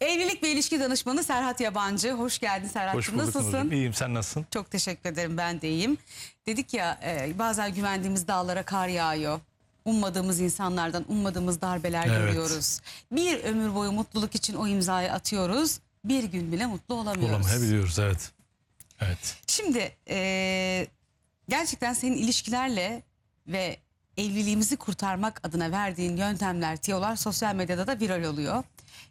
Evlilik ve ilişki danışmanı Serhat Yabancı. Hoş geldin Serhat. Hoş Nasılsın? Nurcuğum. İyiyim sen nasılsın? Çok teşekkür ederim ben de iyiyim. Dedik ya e, bazen güvendiğimiz dağlara kar yağıyor. Ummadığımız insanlardan ummadığımız darbeler Evet. görüyoruz. Bir ömür boyu mutluluk için o imzayı atıyoruz. Bir gün bile mutlu olamıyoruz. Olamayabiliyoruz evet. Evet. Şimdi e, gerçekten senin ilişkilerle ve evliliğimizi kurtarmak adına verdiğin yöntemler, tiyolar sosyal medyada da viral oluyor.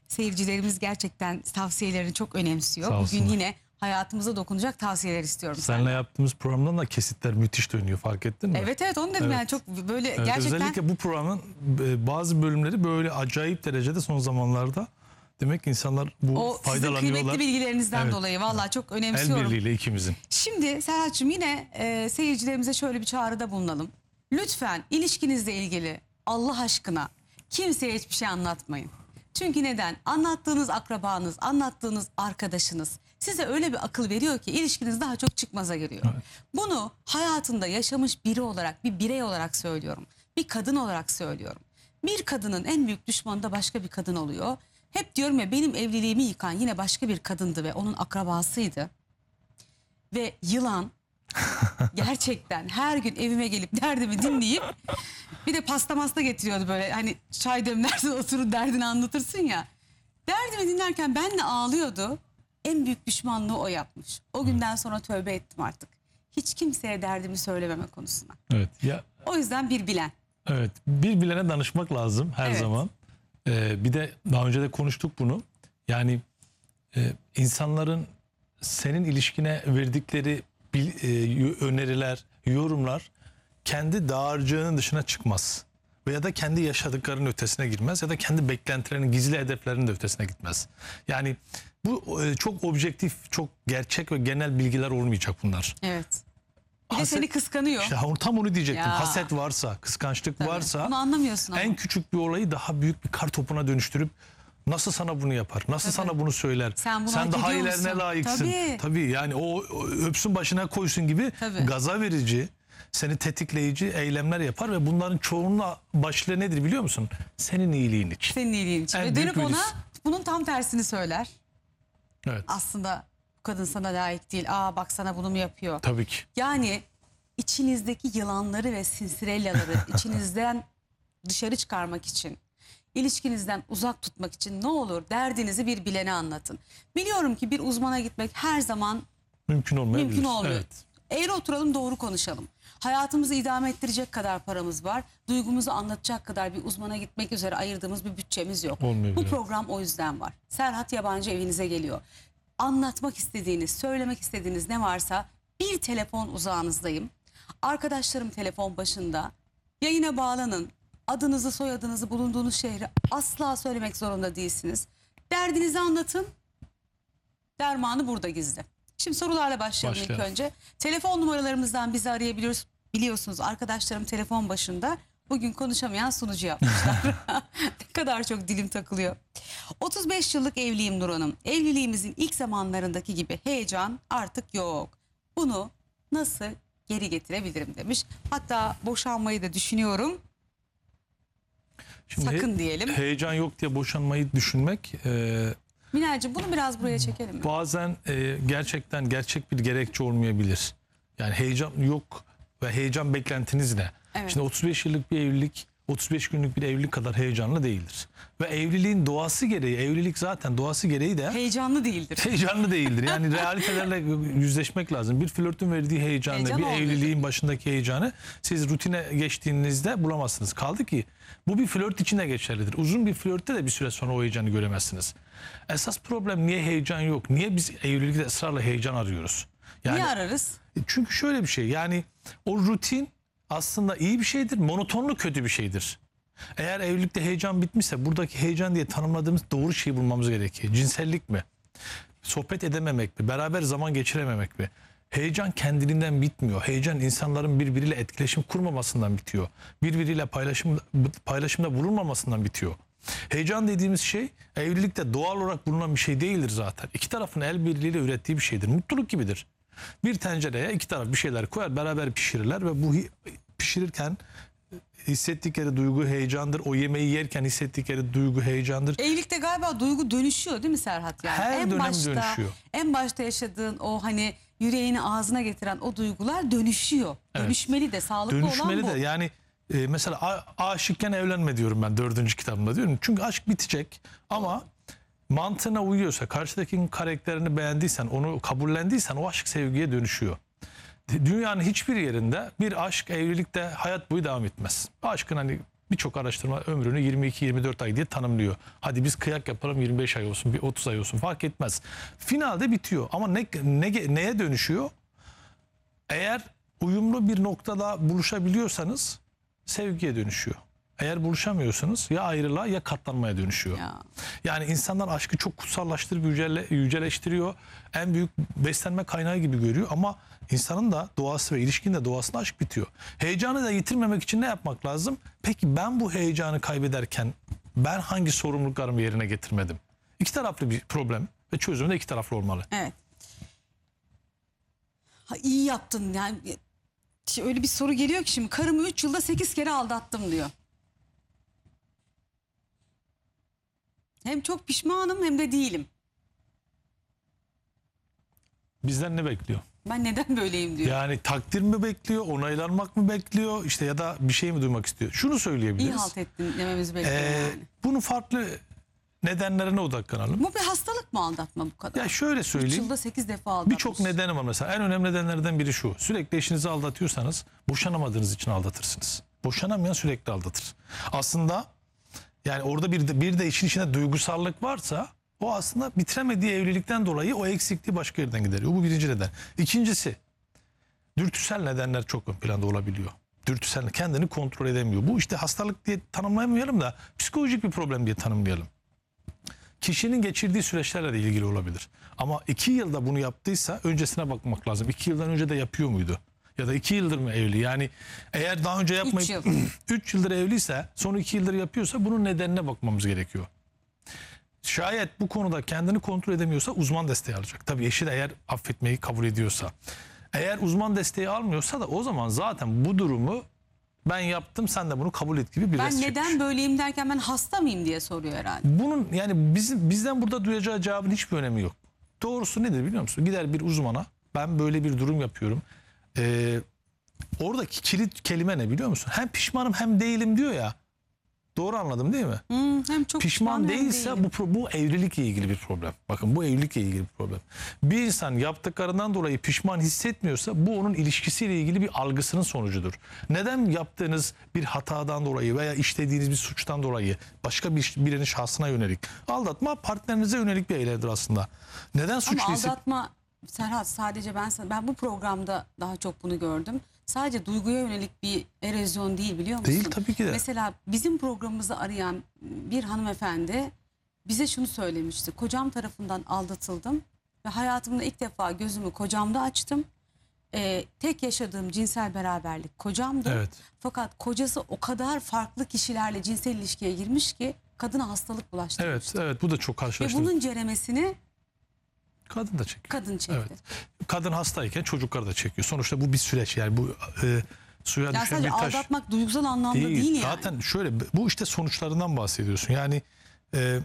Seyircilerimiz gerçekten tavsiyelerini çok önemsiyor. Bugün yine hayatımıza dokunacak tavsiyeler istiyorum. Seninle yaptığımız programdan da kesitler müthiş dönüyor fark ettin mi? Evet evet onu dedim Evet. yani çok böyle Evet, gerçekten Özellikle bu programın e, bazı bölümleri böyle acayip derecede son zamanlarda demek ki insanlar bu o sizin faydalanıyorlar. kıymetli bilgilerinizden Evet. dolayı valla çok El önemsiyorum. birliğiyle ikimizin. Şimdi Serhat'cığım yine e, seyircilerimize şöyle bir çağrıda bulunalım. Lütfen ilişkinizle ilgili Allah aşkına kimseye hiçbir şey anlatmayın. Çünkü neden? Anlattığınız akrabanız, anlattığınız arkadaşınız size öyle bir akıl veriyor ki ilişkiniz daha çok çıkmaza giriyor. Evet. Bunu hayatında yaşamış biri olarak, bir birey olarak söylüyorum. Bir kadın olarak söylüyorum. Bir kadının en büyük düşmanı da başka bir kadın oluyor. Hep diyorum ya benim evliliğimi yıkan yine başka bir kadındı ve onun akrabasıydı. Ve yılan Gerçekten her gün evime gelip derdimi dinleyip bir de pasta masta getiriyordu böyle. Hani çay demlersin oturup derdini anlatırsın ya. Derdimi dinlerken ben de ağlıyordu. En büyük düşmanlığı o yapmış. O günden sonra tövbe ettim artık. Hiç kimseye derdimi söylememe konusuna. Evet. Ya O yüzden bir bilen. evet. Bir bilene danışmak lazım her Evet. zaman. Ee, bir de daha önce de konuştuk bunu. Yani e, insanların senin ilişkine verdikleri e, öneriler, yorumlar kendi dağarcığının dışına çıkmaz. Veya da kendi yaşadıklarının ötesine girmez ya da kendi beklentilerinin, gizli hedeflerinin de ötesine gitmez. Yani bu e, çok objektif, çok gerçek ve genel bilgiler olmayacak bunlar. Evet. Bir de seni kıskanıyor. işte tam onu diyecektim. Ya. Haset varsa, kıskançlık Tabii. varsa. Bunu anlamıyorsun. En küçük bir olayı daha büyük bir kar topuna dönüştürüp Nasıl sana bunu yapar? Nasıl Tabii. sana bunu söyler? Sen, bunu Sen daha ilerine layıksın. Tabii. Tabii yani o öpsün başına koysun gibi Tabii. gaza verici, seni tetikleyici eylemler yapar ve bunların çoğunla başlığı nedir biliyor musun? Senin iyiliğin için. Senin iyiliğin için. En ve dönüp ona bunun tam tersini söyler. Evet. Aslında bu kadın sana layık değil. Aa bak sana bunu mu yapıyor? Tabii ki. Yani içinizdeki yılanları ve sinsirellaları içinizden dışarı çıkarmak için ilişkinizden uzak tutmak için ne olur derdinizi bir bilene anlatın. Biliyorum ki bir uzmana gitmek her zaman mümkün olmayabilir. Mümkün olmuyor. Evet. Eğri oturalım doğru konuşalım. Hayatımızı idame ettirecek kadar paramız var. Duygumuzu anlatacak kadar bir uzmana gitmek üzere ayırdığımız bir bütçemiz yok. Olmuyor Bu program o yüzden var. Serhat Yabancı evinize geliyor. Anlatmak istediğiniz, söylemek istediğiniz ne varsa bir telefon uzağınızdayım. Arkadaşlarım telefon başında. Yayına bağlanın adınızı, soyadınızı, bulunduğunuz şehri asla söylemek zorunda değilsiniz. Derdinizi anlatın. Dermanı burada gizli. Şimdi sorularla başlayalım Başlayalım. ilk önce. Telefon numaralarımızdan bizi arayabiliyoruz. Biliyorsunuz arkadaşlarım telefon başında bugün konuşamayan sunucu yapmışlar. ne kadar çok dilim takılıyor. 35 yıllık evliyim Nur Hanım. Evliliğimizin ilk zamanlarındaki gibi heyecan artık yok. Bunu nasıl geri getirebilirim demiş. Hatta boşanmayı da düşünüyorum. Şimdi Sakın diyelim. Heyecan yok diye boşanmayı düşünmek e, Minel'cim bunu biraz buraya çekelim. bazen e, gerçekten gerçek bir gerekçe olmayabilir. Yani heyecan yok ve heyecan beklentiniz ne? Evet. Şimdi 35 yıllık bir evlilik 35 günlük bir evlilik kadar heyecanlı değildir. Ve evliliğin doğası gereği, evlilik zaten doğası gereği de Heyecanlı değildir. heyecanlı değildir. Yani realitelerle yüzleşmek lazım. Bir flörtün verdiği heyecanı, Heyecan bir olmuyor. evliliğin başındaki heyecanı siz rutine geçtiğinizde bulamazsınız. Kaldı ki bu bir flört için geçerlidir. Uzun bir flörtte de bir süre sonra o heyecanı göremezsiniz. Esas problem niye heyecan yok? Niye biz evlilikte ısrarla heyecan arıyoruz? Yani Niye ararız? çünkü şöyle bir şey yani o rutin aslında iyi bir şeydir. Monotonluk kötü bir şeydir. Eğer evlilikte heyecan bitmişse buradaki heyecan diye tanımladığımız doğru şeyi bulmamız gerekiyor. Cinsellik mi? Sohbet edememek mi? Beraber zaman geçirememek mi? Heyecan kendiliğinden bitmiyor. Heyecan insanların birbiriyle etkileşim kurmamasından bitiyor. Birbiriyle paylaşım, paylaşımda bulunmamasından bitiyor. Heyecan dediğimiz şey evlilikte doğal olarak bulunan bir şey değildir zaten. İki tarafın el birliğiyle ürettiği bir şeydir. Mutluluk gibidir. Bir tencereye iki taraf bir şeyler koyar beraber pişirirler ve bu pişirirken hissettikleri duygu heyecandır. O yemeği yerken hissettikleri duygu heyecandır. Evlilikte galiba duygu dönüşüyor değil mi Serhat? Yani Her en dönem başta, dönüşüyor. En başta yaşadığın o hani yüreğini ağzına getiren o duygular dönüşüyor. Evet. Dönüşmeli de sağlıklı Dönüşmeli olan bu. de yani e, mesela aşıkken evlenme diyorum ben dördüncü kitabımda diyorum. Çünkü aşk bitecek ama mantığına uyuyorsa, karşıdakinin karakterini beğendiysen, onu kabullendiysen o aşk sevgiye dönüşüyor. Dünyanın hiçbir yerinde bir aşk evlilikte hayat boyu devam etmez. Aşkın hani birçok araştırma ömrünü 22-24 ay diye tanımlıyor. Hadi biz kıyak yapalım 25 ay olsun, bir 30 ay olsun fark etmez. Finalde bitiyor ama ne, ne neye dönüşüyor? Eğer uyumlu bir noktada buluşabiliyorsanız sevgiye dönüşüyor. Eğer buluşamıyorsanız ya ayrılığa ya katlanmaya dönüşüyor. Ya. Yani insanlar aşkı çok kutsallaştırıp yücele, yüceleştiriyor. En büyük beslenme kaynağı gibi görüyor ama insanın da doğası ve ilişkinin de doğasında aşk bitiyor. Heyecanı da yitirmemek için ne yapmak lazım? Peki ben bu heyecanı kaybederken ben hangi sorumluluklarımı yerine getirmedim? İki taraflı bir problem ve çözümü de iki taraflı olmalı. Evet. Ha, iyi yaptın yani şey, öyle bir soru geliyor ki şimdi karımı 3 yılda 8 kere aldattım diyor. Hem çok pişmanım hem de değilim. Bizden ne bekliyor? Ben neden böyleyim diyor. Yani takdir mi bekliyor, onaylanmak mı bekliyor işte ya da bir şey mi duymak istiyor? Şunu söyleyebiliriz. İyi halt ettin dememiz bekliyor ee, yani. Bunu farklı nedenlerine odaklanalım. Bu bir hastalık mı aldatma bu kadar? Ya şöyle söyleyeyim. 3 yılda 8 defa aldatmış. Birçok nedeni var mesela. En önemli nedenlerden biri şu. Sürekli eşinizi aldatıyorsanız boşanamadığınız için aldatırsınız. Boşanamayan sürekli aldatır. Aslında yani orada bir de, bir de işin içinde duygusallık varsa o aslında bitiremediği evlilikten dolayı o eksikliği başka yerden gideriyor. Bu birinci neden. İkincisi dürtüsel nedenler çok ön planda olabiliyor. Dürtüsel kendini kontrol edemiyor. Bu işte hastalık diye tanımlayamayalım da psikolojik bir problem diye tanımlayalım. Kişinin geçirdiği süreçlerle de ilgili olabilir. Ama iki yılda bunu yaptıysa öncesine bakmak lazım. İki yıldan önce de yapıyor muydu? ya da iki yıldır mı evli? Yani eğer daha önce yapmayıp 3 yıl. üç yıldır evliyse son 2 yıldır yapıyorsa bunun nedenine bakmamız gerekiyor. Şayet bu konuda kendini kontrol edemiyorsa uzman desteği alacak. Tabii eşi de eğer affetmeyi kabul ediyorsa. Eğer uzman desteği almıyorsa da o zaman zaten bu durumu ben yaptım sen de bunu kabul et gibi bir Ben neden çıkmış. böyleyim derken ben hasta mıyım diye soruyor herhalde. Bunun yani bizim, bizden burada duyacağı cevabın hiçbir önemi yok. Doğrusu nedir biliyor musun? Gider bir uzmana ben böyle bir durum yapıyorum e, oradaki kilit kelime ne biliyor musun? Hem pişmanım hem değilim diyor ya. Doğru anladım değil mi? Hmm, hem çok pişman, pişman değilse hem bu bu evlilikle ilgili bir problem. Bakın bu evlilikle ilgili bir problem. Bir insan yaptıklarından dolayı pişman hissetmiyorsa bu onun ilişkisiyle ilgili bir algısının sonucudur. Neden yaptığınız bir hatadan dolayı veya işlediğiniz bir suçtan dolayı başka bir birinin şahsına yönelik aldatma partnerinize yönelik bir eylemdir aslında. Neden suçlu Ama aldatma Serhat sadece ben ben bu programda daha çok bunu gördüm. Sadece duyguya yönelik bir erozyon değil biliyor musun? Değil tabii ki de. Mesela bizim programımızı arayan bir hanımefendi bize şunu söylemişti. Kocam tarafından aldatıldım ve hayatımda ilk defa gözümü kocamda açtım. Ee, tek yaşadığım cinsel beraberlik kocamdı. Evet. Fakat kocası o kadar farklı kişilerle cinsel ilişkiye girmiş ki kadına hastalık bulaştırmıştı. Evet, evet bu da çok karşılaştım. Ve bunun ceremesini Kadın da çekiyor. Kadın çekti. Evet. Kadın hastayken çocuklar da çekiyor. Sonuçta bu bir süreç yani bu e, suya Yani düşen sadece bir taş. aldatmak duygusal anlamda değil, yani. Zaten şöyle bu işte sonuçlarından bahsediyorsun. Yani e,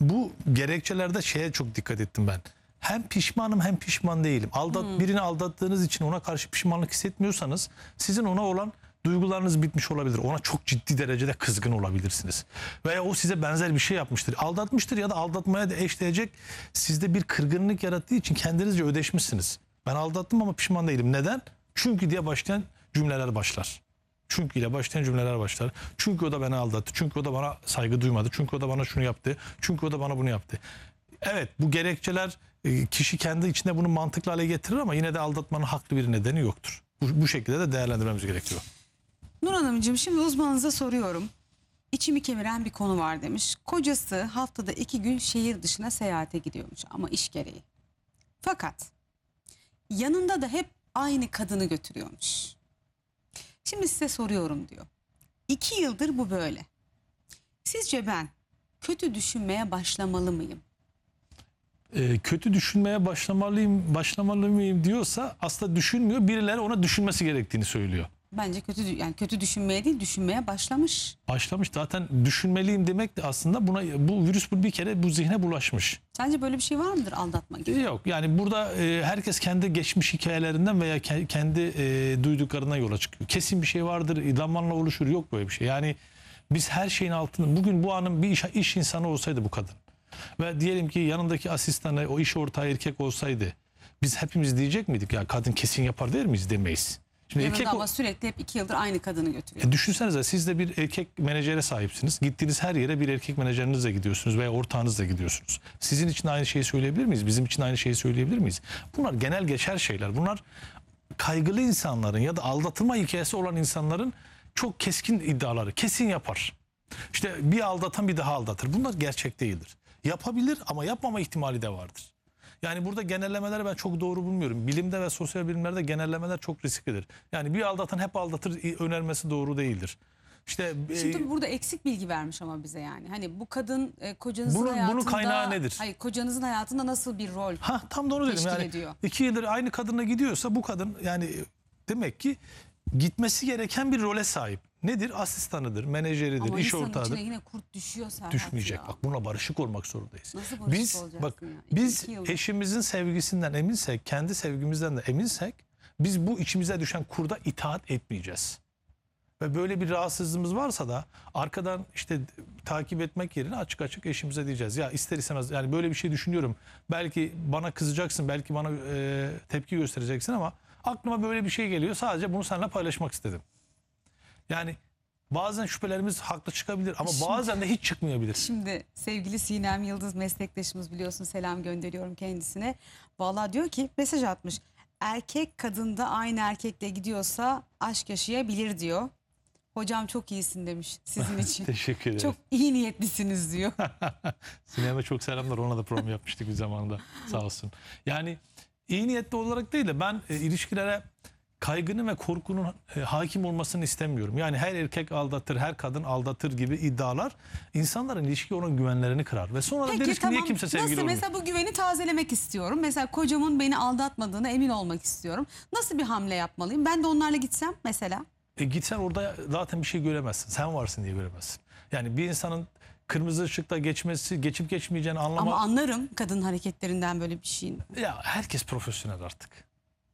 bu gerekçelerde şeye çok dikkat ettim ben. Hem pişmanım hem pişman değilim. Aldat hmm. birini aldattığınız için ona karşı pişmanlık hissetmiyorsanız sizin ona olan duygularınız bitmiş olabilir. Ona çok ciddi derecede kızgın olabilirsiniz. Veya o size benzer bir şey yapmıştır. Aldatmıştır ya da aldatmaya da eşleyecek sizde bir kırgınlık yarattığı için kendinizce ödeşmişsiniz. Ben aldattım ama pişman değilim. Neden? Çünkü diye başlayan cümleler başlar. Çünkü ile başlayan cümleler başlar. Çünkü o da beni aldattı. Çünkü o da bana saygı duymadı. Çünkü o da bana şunu yaptı. Çünkü o da bana bunu yaptı. Evet bu gerekçeler e, kişi kendi içinde bunu mantıklı hale getirir ama yine de aldatmanın haklı bir nedeni yoktur. Bu, bu şekilde de değerlendirmemiz gerekiyor. Nur Hanımcığım şimdi uzmanınıza soruyorum. İçimi kemiren bir konu var demiş. Kocası haftada iki gün şehir dışına seyahate gidiyormuş ama iş gereği. Fakat yanında da hep aynı kadını götürüyormuş. Şimdi size soruyorum diyor. İki yıldır bu böyle. Sizce ben kötü düşünmeye başlamalı mıyım? E, kötü düşünmeye başlamalıyım, başlamalı mıyım diyorsa aslında düşünmüyor. Birileri ona düşünmesi gerektiğini söylüyor. Bence kötü yani kötü düşünmeye değil düşünmeye başlamış. Başlamış zaten düşünmeliyim demek de aslında buna bu virüs bu bir kere bu zihne bulaşmış. Sence böyle bir şey var mıdır aldatma gibi? E, yok yani burada e, herkes kendi geçmiş hikayelerinden veya ke kendi e, duyduklarına yola çıkıyor. Kesin bir şey vardır zamanla oluşur yok böyle bir şey. Yani biz her şeyin altında bugün bu anın bir iş, iş insanı olsaydı bu kadın ve diyelim ki yanındaki asistanı o iş ortağı erkek olsaydı biz hepimiz diyecek miydik ya kadın kesin yapar der miyiz demeyiz. Şimdi Yanında erkek ama sürekli hep iki yıldır aynı kadını götürüyor. E, düşünsenize siz de bir erkek menajere sahipsiniz. Gittiğiniz her yere bir erkek menajerinizle gidiyorsunuz veya ortağınızla gidiyorsunuz. Sizin için aynı şeyi söyleyebilir miyiz? Bizim için aynı şeyi söyleyebilir miyiz? Bunlar genel geçer şeyler. Bunlar kaygılı insanların ya da aldatılma hikayesi olan insanların çok keskin iddiaları. Kesin yapar. İşte bir aldatan bir daha aldatır. Bunlar gerçek değildir. Yapabilir ama yapmama ihtimali de vardır. Yani burada genellemeleri ben çok doğru bulmuyorum. Bilimde ve sosyal bilimlerde genellemeler çok risklidir. Yani bir aldatan hep aldatır önermesi doğru değildir. İşte e, Şimdi e, burada eksik bilgi vermiş ama bize yani. Hani bu kadın e, kocanızın bunun, hayatında bunun kaynağı nedir? Hayır, kocanızın hayatında nasıl bir rol? Ha tam da onu dedim. Yani ediyor. iki yıldır aynı kadına gidiyorsa bu kadın yani e, demek ki gitmesi gereken bir role sahip. Nedir? Asistanıdır, menajeridir, Ama iş ortağıdır. içine yine kurt düşüyor Serhat Düşmeyecek. Ya. Bak buna barışık olmak zorundayız. Nasıl barışık biz olacaksın bak ya? İki- biz iki eşimizin sevgisinden eminsek, kendi sevgimizden de eminsek biz bu içimize düşen kurda itaat etmeyeceğiz. Ve böyle bir rahatsızlığımız varsa da arkadan işte takip etmek yerine açık açık eşimize diyeceğiz. Ya ister istemez yani böyle bir şey düşünüyorum. Belki bana kızacaksın, belki bana e, tepki göstereceksin ama aklıma böyle bir şey geliyor. Sadece bunu seninle paylaşmak istedim. Yani bazen şüphelerimiz haklı çıkabilir ama şimdi, bazen de hiç çıkmayabilir. Şimdi sevgili Sinem Yıldız meslektaşımız biliyorsun selam gönderiyorum kendisine. Valla diyor ki mesaj atmış. Erkek kadında aynı erkekle gidiyorsa aşk yaşayabilir diyor. Hocam çok iyisin demiş sizin için. Teşekkür ederim. Çok iyi niyetlisiniz diyor. Sinem'e çok selamlar. Ona da program yapmıştık bir zamanda. Sağ olsun. Yani iyi niyetli olarak değil de ben e, ilişkilere kaygının ve korkunun e, hakim olmasını istemiyorum. Yani her erkek aldatır, her kadın aldatır gibi iddialar insanların ilişki olan güvenlerini kırar. Ve sonra Peki, deriz ki niye kimse sevgili Nasıl olmuyor? mesela bu güveni tazelemek istiyorum. Mesela kocamın beni aldatmadığına emin olmak istiyorum. Nasıl bir hamle yapmalıyım? Ben de onlarla gitsem mesela. E gitsen orada zaten bir şey göremezsin. Sen varsın diye göremezsin. Yani bir insanın kırmızı ışıkta geçmesi, geçip geçmeyeceğini anlamak... Ama anlarım kadın hareketlerinden böyle bir şeyin. Ya herkes profesyonel artık.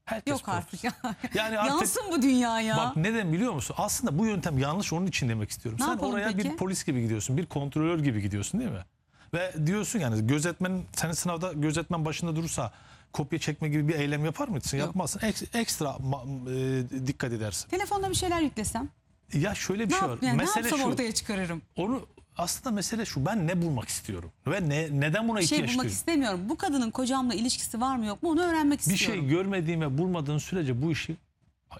Herkes Yok korkusun. artık ya. Yani artık, Yansın bu dünya ya. Bak neden biliyor musun? Aslında bu yöntem yanlış onun için demek istiyorum. Ne Sen oraya peki? bir polis gibi gidiyorsun, bir kontrolör gibi gidiyorsun değil mi? Ve diyorsun yani gözetmen, senin sınavda gözetmen başında durursa kopya çekme gibi bir eylem yapar mısın? Yok. Yapmazsın. Ek, ekstra e, dikkat edersin. Telefonda bir şeyler yüklesem. Ya şöyle bir ne şey var. Yani Mesele ne yapsam şu, ortaya çıkarırım? Onu aslında mesele şu ben ne bulmak istiyorum ve ne neden buna ihtiyaç bir şey bulmak istemiyorum. Bu kadının kocamla ilişkisi var mı yok mu onu öğrenmek Bir şey istiyorum. şey görmediğin ve bulmadığın sürece bu işi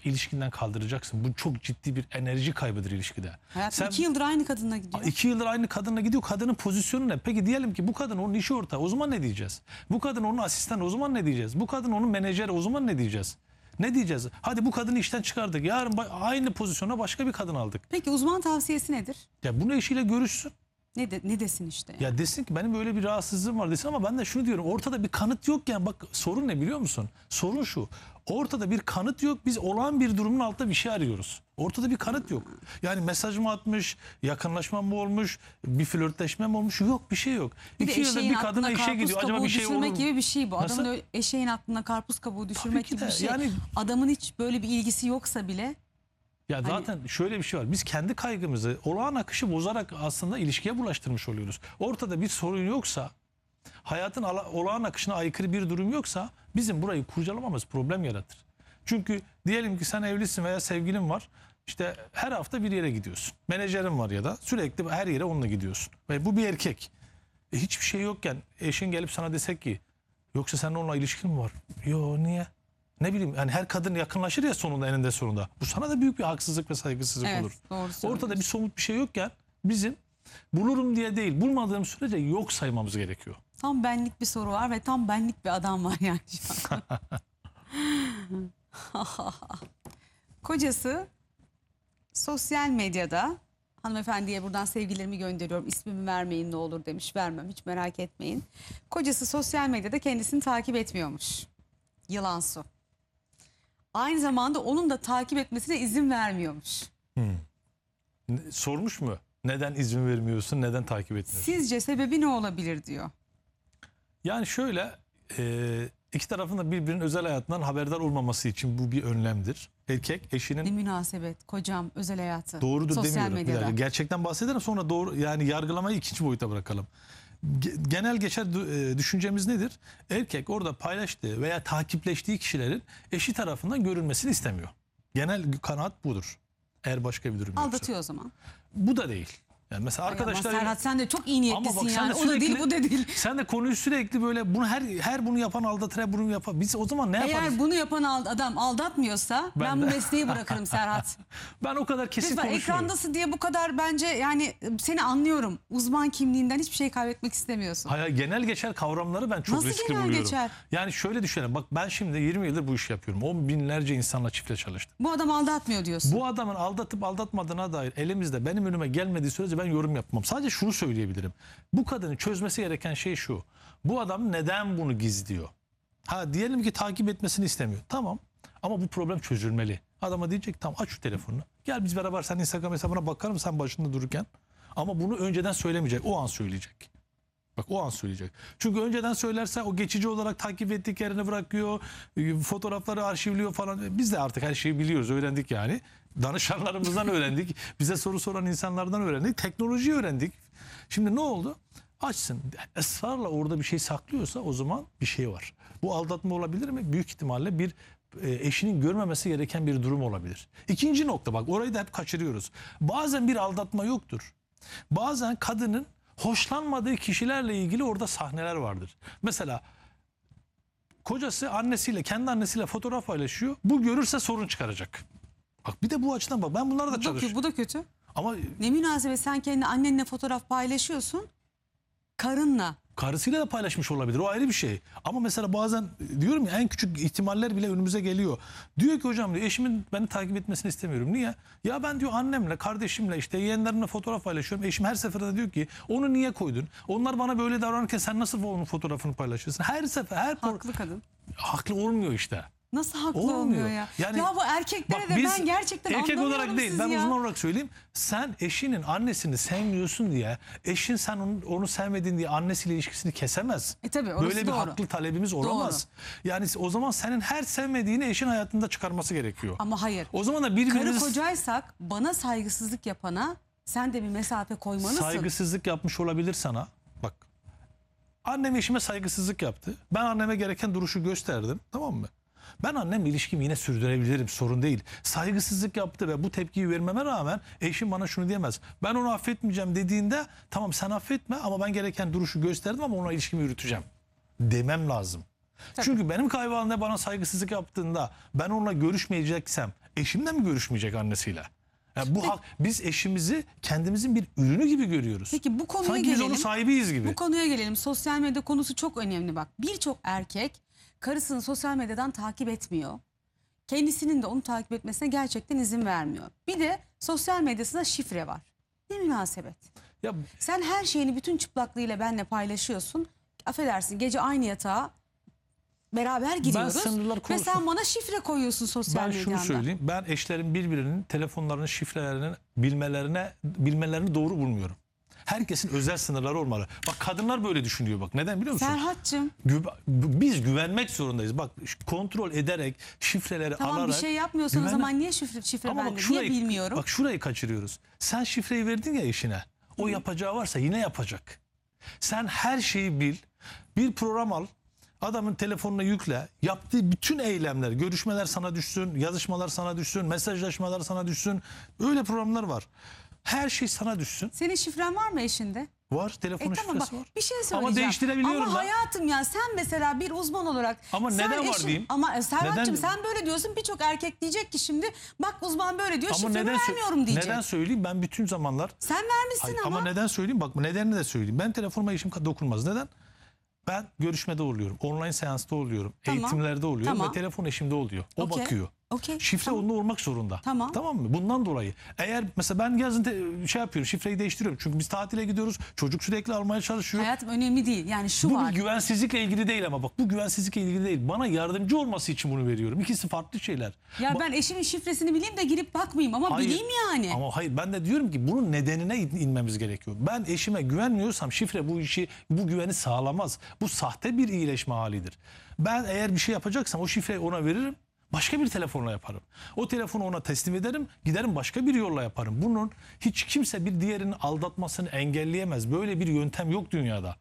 ilişkinden kaldıracaksın. Bu çok ciddi bir enerji kaybıdır ilişkide. Hayatım Sen- iki yıldır aynı kadınla gidiyor. İki yıldır aynı kadınla gidiyor. Kadının pozisyonu ne? Peki diyelim ki bu kadın onun işi ortağı. O zaman ne diyeceğiz? Bu kadın onun asistanı. O zaman ne diyeceğiz? Bu kadın onun menajeri. O zaman ne diyeceğiz? Ne diyeceğiz? Hadi bu kadını işten çıkardık. Yarın aynı pozisyona başka bir kadın aldık. Peki uzman tavsiyesi nedir? Ya bunu eşiyle görüşsün. Ne, de, ne desin işte? Yani. Ya desin ki benim böyle bir rahatsızlığım var desin ama ben de şunu diyorum ortada bir kanıt yokken bak sorun ne biliyor musun? Sorun şu ortada bir kanıt yok biz olan bir durumun altında bir şey arıyoruz. Ortada bir kanıt yok. Yani mesaj mı atmış, yakınlaşma mı olmuş, bir flörtleşme mi olmuş yok bir şey yok. Bir İki yılda bir kadına işe gidiyor acaba bir şey olur mu? gibi bir şey bu. Adamın Nasıl? eşeğin aklına karpuz kabuğu düşürmek gibi bir şey. Yani... Adamın hiç böyle bir ilgisi yoksa bile ya hani zaten şöyle bir şey var. Biz kendi kaygımızı olağan akışı bozarak aslında ilişkiye bulaştırmış oluyoruz. Ortada bir sorun yoksa, hayatın olağan akışına aykırı bir durum yoksa bizim burayı kurcalamamız problem yaratır. Çünkü diyelim ki sen evlisin veya sevgilin var. İşte her hafta bir yere gidiyorsun. Menajerin var ya da sürekli her yere onunla gidiyorsun. Ve bu bir erkek. E hiçbir şey yokken eşin gelip sana desek ki yoksa senin onunla ilişkin mi var? Yo niye? ne bileyim yani her kadın yakınlaşır ya sonunda eninde sonunda. Bu sana da büyük bir haksızlık ve saygısızlık Evet, olur. doğru Ortada bir somut bir şey yokken bizim bulurum diye değil bulmadığım sürece yok saymamız gerekiyor. Tam benlik bir soru var ve tam benlik bir adam var yani şu Kocası sosyal medyada hanımefendiye buradan sevgilerimi gönderiyorum ismimi vermeyin ne olur demiş vermem hiç merak etmeyin. Kocası sosyal medyada kendisini takip etmiyormuş. Yılan su aynı zamanda onun da takip etmesine izin vermiyormuş. Hmm. Sormuş mu? Neden izin vermiyorsun, neden takip etmiyorsun? Sizce sebebi ne olabilir diyor. Yani şöyle e, iki tarafın da birbirinin özel hayatından haberdar olmaması için bu bir önlemdir. Erkek eşinin... Ne münasebet, kocam, özel hayatı. Doğrudur Sosyal demiyorum. Medyada. Gerçekten bahsederim sonra doğru yani yargılamayı ikinci boyuta bırakalım genel geçer e, düşüncemiz nedir? Erkek orada paylaştığı veya takipleştiği kişilerin eşi tarafından görülmesini istemiyor. Genel kanaat budur. Eğer başka bir durum yoksa. Aldatıyor o zaman. Bu da değil. Yani mesela arkadaşlar Ama Serhat sen de çok iyi niyetlisin bak, yani. Sürekli, o da değil bu da değil. Sen de konuyu sürekli böyle bunu her her bunu yapan aldatır her bunu yapar. Biz o zaman ne yaparız? Eğer bunu yapan adam aldatmıyorsa ben, ben bu mesleği bırakırım Serhat. ben o kadar kesin Lütfen, konuşmuyorum. ekrandasın diye bu kadar bence yani seni anlıyorum. Uzman kimliğinden hiçbir şey kaybetmek istemiyorsun. Hayır genel geçer kavramları ben çok Nasıl riskli buluyorum. Nasıl genel geçer? Yani şöyle düşünelim bak ben şimdi 20 yıldır bu işi yapıyorum. 10 binlerce insanla çiftle çalıştım. Bu adam aldatmıyor diyorsun. Bu adamın aldatıp aldatmadığına dair elimizde benim önüme gelmediği sürece sadece ben yorum yapmam. Sadece şunu söyleyebilirim. Bu kadını çözmesi gereken şey şu. Bu adam neden bunu gizliyor? Ha diyelim ki takip etmesini istemiyor. Tamam ama bu problem çözülmeli. Adama diyecek tamam aç şu telefonunu. Gel biz beraber sen Instagram hesabına bakarım sen başında dururken. Ama bunu önceden söylemeyecek. O an söyleyecek. Bak o an söyleyecek. Çünkü önceden söylerse o geçici olarak takip ettik yerine bırakıyor. E, fotoğrafları arşivliyor falan. Biz de artık her şeyi biliyoruz. Öğrendik yani danışanlarımızdan öğrendik. Bize soru soran insanlardan öğrendik. Teknolojiyi öğrendik. Şimdi ne oldu? Açsın. Esrarla orada bir şey saklıyorsa o zaman bir şey var. Bu aldatma olabilir mi? Büyük ihtimalle bir e, eşinin görmemesi gereken bir durum olabilir. İkinci nokta bak orayı da hep kaçırıyoruz. Bazen bir aldatma yoktur. Bazen kadının hoşlanmadığı kişilerle ilgili orada sahneler vardır. Mesela kocası annesiyle kendi annesiyle fotoğraf paylaşıyor. Bu görürse sorun çıkaracak. Bak bir de bu açıdan bak ben bunlara da Bu, çalışıyorum. bu da kötü. Ama Ne münasebet sen kendi annenle fotoğraf paylaşıyorsun. Karınla. karısıyla da paylaşmış olabilir. O ayrı bir şey. Ama mesela bazen diyorum ya en küçük ihtimaller bile önümüze geliyor. Diyor ki hocam diyor eşimin beni takip etmesini istemiyorum. Niye? Ya ben diyor annemle, kardeşimle işte yeğenlerimle fotoğraf paylaşıyorum. Eşim her seferinde diyor ki onu niye koydun? Onlar bana böyle davranırken sen nasıl onun fotoğrafını paylaşıyorsun? Her sefer her por- Haklı kadın. haklı olmuyor işte. Nasıl haklı olmuyor, olmuyor ya? Yani, ya bu erkeklere bak, de biz, ben gerçekten Erkek olarak değil ben ya. uzman olarak söyleyeyim. Sen eşinin annesini sevmiyorsun diye eşin sen onu, onu sevmedin diye annesiyle ilişkisini kesemez. E tabii Böyle bir doğru. haklı talebimiz olamaz. Doğru. Yani o zaman senin her sevmediğini eşin hayatında çıkarması gerekiyor. Ama hayır. O zaman da birbirimiz... Karı kocaysak bana saygısızlık yapana sen de bir mesafe koymalısın. Saygısızlık yapmış olabilir sana. Bak annem eşime saygısızlık yaptı. Ben anneme gereken duruşu gösterdim tamam mı? Ben annemle ilişkimi yine sürdürebilirim sorun değil. Saygısızlık yaptı ve bu tepkiyi vermeme rağmen eşim bana şunu diyemez. Ben onu affetmeyeceğim dediğinde tamam sen affetme ama ben gereken duruşu gösterdim ama onunla ilişkimi yürüteceğim demem lazım. Tabii. Çünkü benim kayvalığımda bana saygısızlık yaptığında ben onunla görüşmeyeceksem eşimle mi görüşmeyecek annesiyle? Yani bu hak biz eşimizi kendimizin bir ürünü gibi görüyoruz. Peki bu konuya Sanki gelelim. Sanki biz onun sahibiyiz gibi. Bu konuya gelelim. Sosyal medya konusu çok önemli bak. Birçok erkek karısını sosyal medyadan takip etmiyor. Kendisinin de onu takip etmesine gerçekten izin vermiyor. Bir de sosyal medyasında şifre var. Ne münasebet. Ya, Sen her şeyini bütün çıplaklığıyla benle paylaşıyorsun. Affedersin gece aynı yatağa beraber gidiyoruz. Ben sınırlar Ve sen bana şifre koyuyorsun sosyal medyada. ben medyanda. şunu söyleyeyim. Ben eşlerin birbirinin telefonlarının şifrelerini bilmelerine bilmelerini doğru bulmuyorum. Herkesin özel sınırları olmalı. Bak kadınlar böyle düşünüyor bak. Neden biliyor musun? Serhat'cığım. Gü biz güvenmek zorundayız. Bak kontrol ederek şifreleri tamam, alarak. Tamam bir şey yapmıyorsan o zaman niye şifre, şifre Ama bende? Bak, şurayı, niye bilmiyorum? Bak şurayı kaçırıyoruz. Sen şifreyi verdin ya işine. O Hı. yapacağı varsa yine yapacak. Sen her şeyi bil. Bir program al. Adamın telefonuna yükle. Yaptığı bütün eylemler, görüşmeler sana düşsün, yazışmalar sana düşsün, mesajlaşmalar sana düşsün. Öyle programlar var. Her şey sana düşsün. Senin şifren var mı eşinde? Var. Telefonun e, tamam, şifresi var. Bir şey söyleyeceğim. Ama değiştirebiliyorum Ama ben. hayatım ya sen mesela bir uzman olarak. Ama neden eşin, var diyeyim? Ama e, Serhat'cığım sen böyle diyorsun birçok erkek diyecek ki şimdi bak uzman böyle diyor ama şifremi neden, vermiyorum diyecek. Neden söyleyeyim ben bütün zamanlar. Sen vermişsin ama. Ama neden söyleyeyim bak nedenini de söyleyeyim. Ben telefonuma işim dokunmaz. Neden? Ben görüşmede oluyorum, online seansta oluyorum, tamam. eğitimlerde oluyorum tamam. ve telefon eşimde oluyor. O okay. bakıyor. Okey. Şifre tamam. onunla olmak zorunda. Tamam. Tamam mı? Bundan dolayı. Eğer mesela ben yazın e, şey yapıyorum şifreyi değiştiriyorum. Çünkü biz tatile gidiyoruz. Çocuk sürekli almaya çalışıyor. Hayatım önemli değil. Yani şu bu var. Bu güvensizlikle ilgili değil ama bak bu güvensizlikle ilgili değil. Bana yardımcı olması için bunu veriyorum. İkisi farklı şeyler. Ya ba- ben eşimin şifresini bileyim de girip bakmayayım ama hayır, bileyim yani. Ama hayır ben de diyorum ki bunun nedenine in- inmemiz gerekiyor. Ben eşime güvenmiyorsam şifre bu işi bu güveni sağlamaz. Bu sahte bir iyileşme halidir. Ben eğer bir şey yapacaksam o şifreyi ona veririm Başka bir telefonla yaparım. O telefonu ona teslim ederim, giderim başka bir yolla yaparım. Bunun hiç kimse bir diğerinin aldatmasını engelleyemez. Böyle bir yöntem yok dünyada.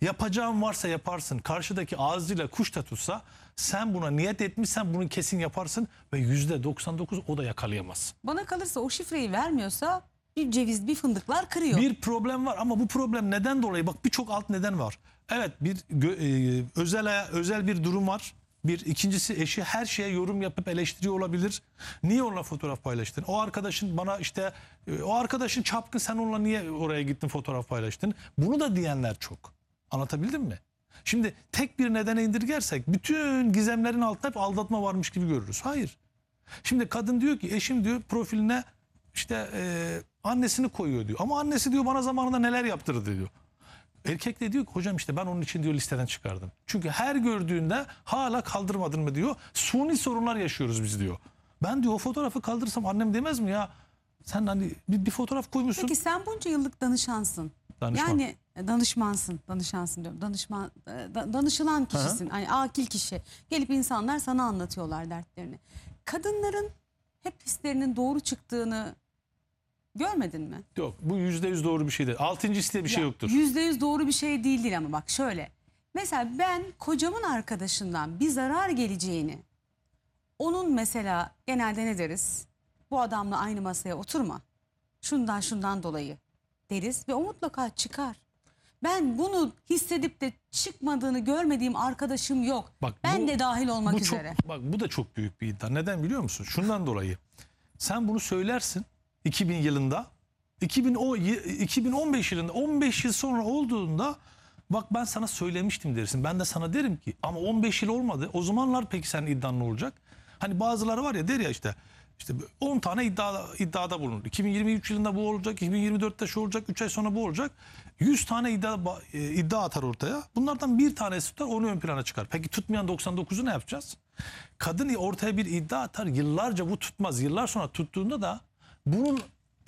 Yapacağın varsa yaparsın. Karşıdaki ağzıyla kuş da tutsa sen buna niyet etmişsen bunu kesin yaparsın ve yüzde 99 o da yakalayamaz. Bana kalırsa o şifreyi vermiyorsa bir ceviz bir fındıklar kırıyor. Bir problem var ama bu problem neden dolayı bak birçok alt neden var. Evet bir e, özel özel bir durum var. Bir. ikincisi eşi her şeye yorum yapıp eleştiriyor olabilir. Niye onunla fotoğraf paylaştın? O arkadaşın bana işte e, o arkadaşın çapkın sen onunla niye oraya gittin fotoğraf paylaştın? Bunu da diyenler çok. Anlatabildim mi? Şimdi tek bir nedene indirgersek bütün gizemlerin altında hep aldatma varmış gibi görürüz. Hayır. Şimdi kadın diyor ki eşim diyor profiline işte e, annesini koyuyor diyor. Ama annesi diyor bana zamanında neler yaptırdı diyor. Erkek de diyor ki hocam işte ben onun için diyor listeden çıkardım. Çünkü her gördüğünde hala kaldırmadın mı diyor. Suni sorunlar yaşıyoruz biz diyor. Ben diyor o fotoğrafı kaldırırsam annem demez mi ya? Sen hani bir, bir fotoğraf koymuşsun. Peki sen bunca yıllık danışansın. Danışman. Yani e, danışmansın, danışansın diyorum. Danışman, e, da, danışılan kişisin. Hani akil kişi. Gelip insanlar sana anlatıyorlar dertlerini. Kadınların hep hislerinin doğru çıktığını Görmedin mi? Yok bu yüzde yüz doğru bir şey değil. Altıncı diye bir şey yoktur. Yüzde yüz doğru bir şey değil değil ama bak şöyle. Mesela ben kocamın arkadaşından bir zarar geleceğini onun mesela genelde ne deriz? Bu adamla aynı masaya oturma. Şundan şundan dolayı deriz ve o mutlaka çıkar. Ben bunu hissedip de çıkmadığını görmediğim arkadaşım yok. Bak, ben bu- de dahil olmak bu üzere. Çok, bak bu da çok büyük bir iddia. Neden biliyor musun? Şundan dolayı. Sen bunu söylersin. 2000 yılında. 2010, 2015 yılında 15 yıl sonra olduğunda bak ben sana söylemiştim dersin. Ben de sana derim ki ama 15 yıl olmadı. O zamanlar peki sen iddian ne olacak? Hani bazıları var ya der ya işte işte 10 tane iddia, iddiada bulunur. 2023 yılında bu olacak, 2024'te şu olacak, 3 ay sonra bu olacak. 100 tane iddia, e, iddia atar ortaya. Bunlardan bir tanesi tutar onu ön plana çıkar. Peki tutmayan 99'u ne yapacağız? Kadın ortaya bir iddia atar yıllarca bu tutmaz. Yıllar sonra tuttuğunda da bunun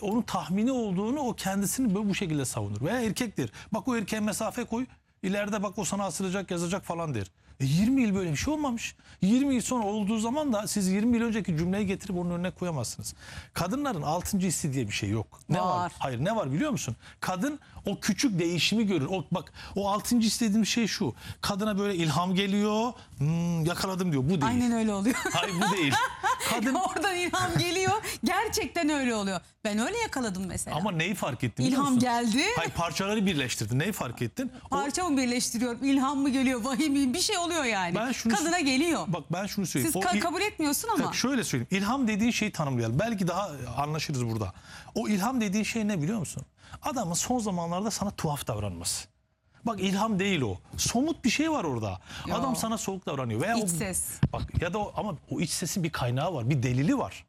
onun tahmini olduğunu o kendisini böyle bu şekilde savunur. Veya erkektir. Bak o erkeğe mesafe koy. İleride bak o sana asılacak yazacak falan der. E 20 yıl böyle bir şey olmamış. 20 yıl sonra olduğu zaman da siz 20 yıl önceki cümleyi getirip onun önüne koyamazsınız. Kadınların 6. hissi diye bir şey yok. Ne var? var? Hayır ne var biliyor musun? Kadın o küçük değişimi görür. O, bak o altıncı istediğim şey şu. Kadına böyle ilham geliyor. Hmm, yakaladım diyor. Bu değil. Aynen öyle oluyor. Hayır bu değil. Kadın... Oradan ilham geliyor. Gerçekten öyle oluyor. Ben öyle yakaladım mesela. Ama neyi fark ettin? biliyor İlham geldi. Hayır parçaları birleştirdin. Neyi fark ettin? O, Parça mı birleştiriyorum? İlham mı geliyor? Vahim mi? Bir şey oluyor yani. Ben şunu- Kadına geliyor. bak ben şunu söyleyeyim. Siz ka- kabul etmiyorsun ama. Bak şöyle söyleyeyim. İlham dediğin şeyi tanımlayalım. Belki daha anlaşırız burada. O ilham dediğin şey ne biliyor musun? Adamın son zamanlarda sana tuhaf davranması. Bak ilham değil o. Somut bir şey var orada. Yo. Adam sana soğuk davranıyor. Veya iç o, ses. Bak ya da o, ama o iç sesin bir kaynağı var. Bir delili var.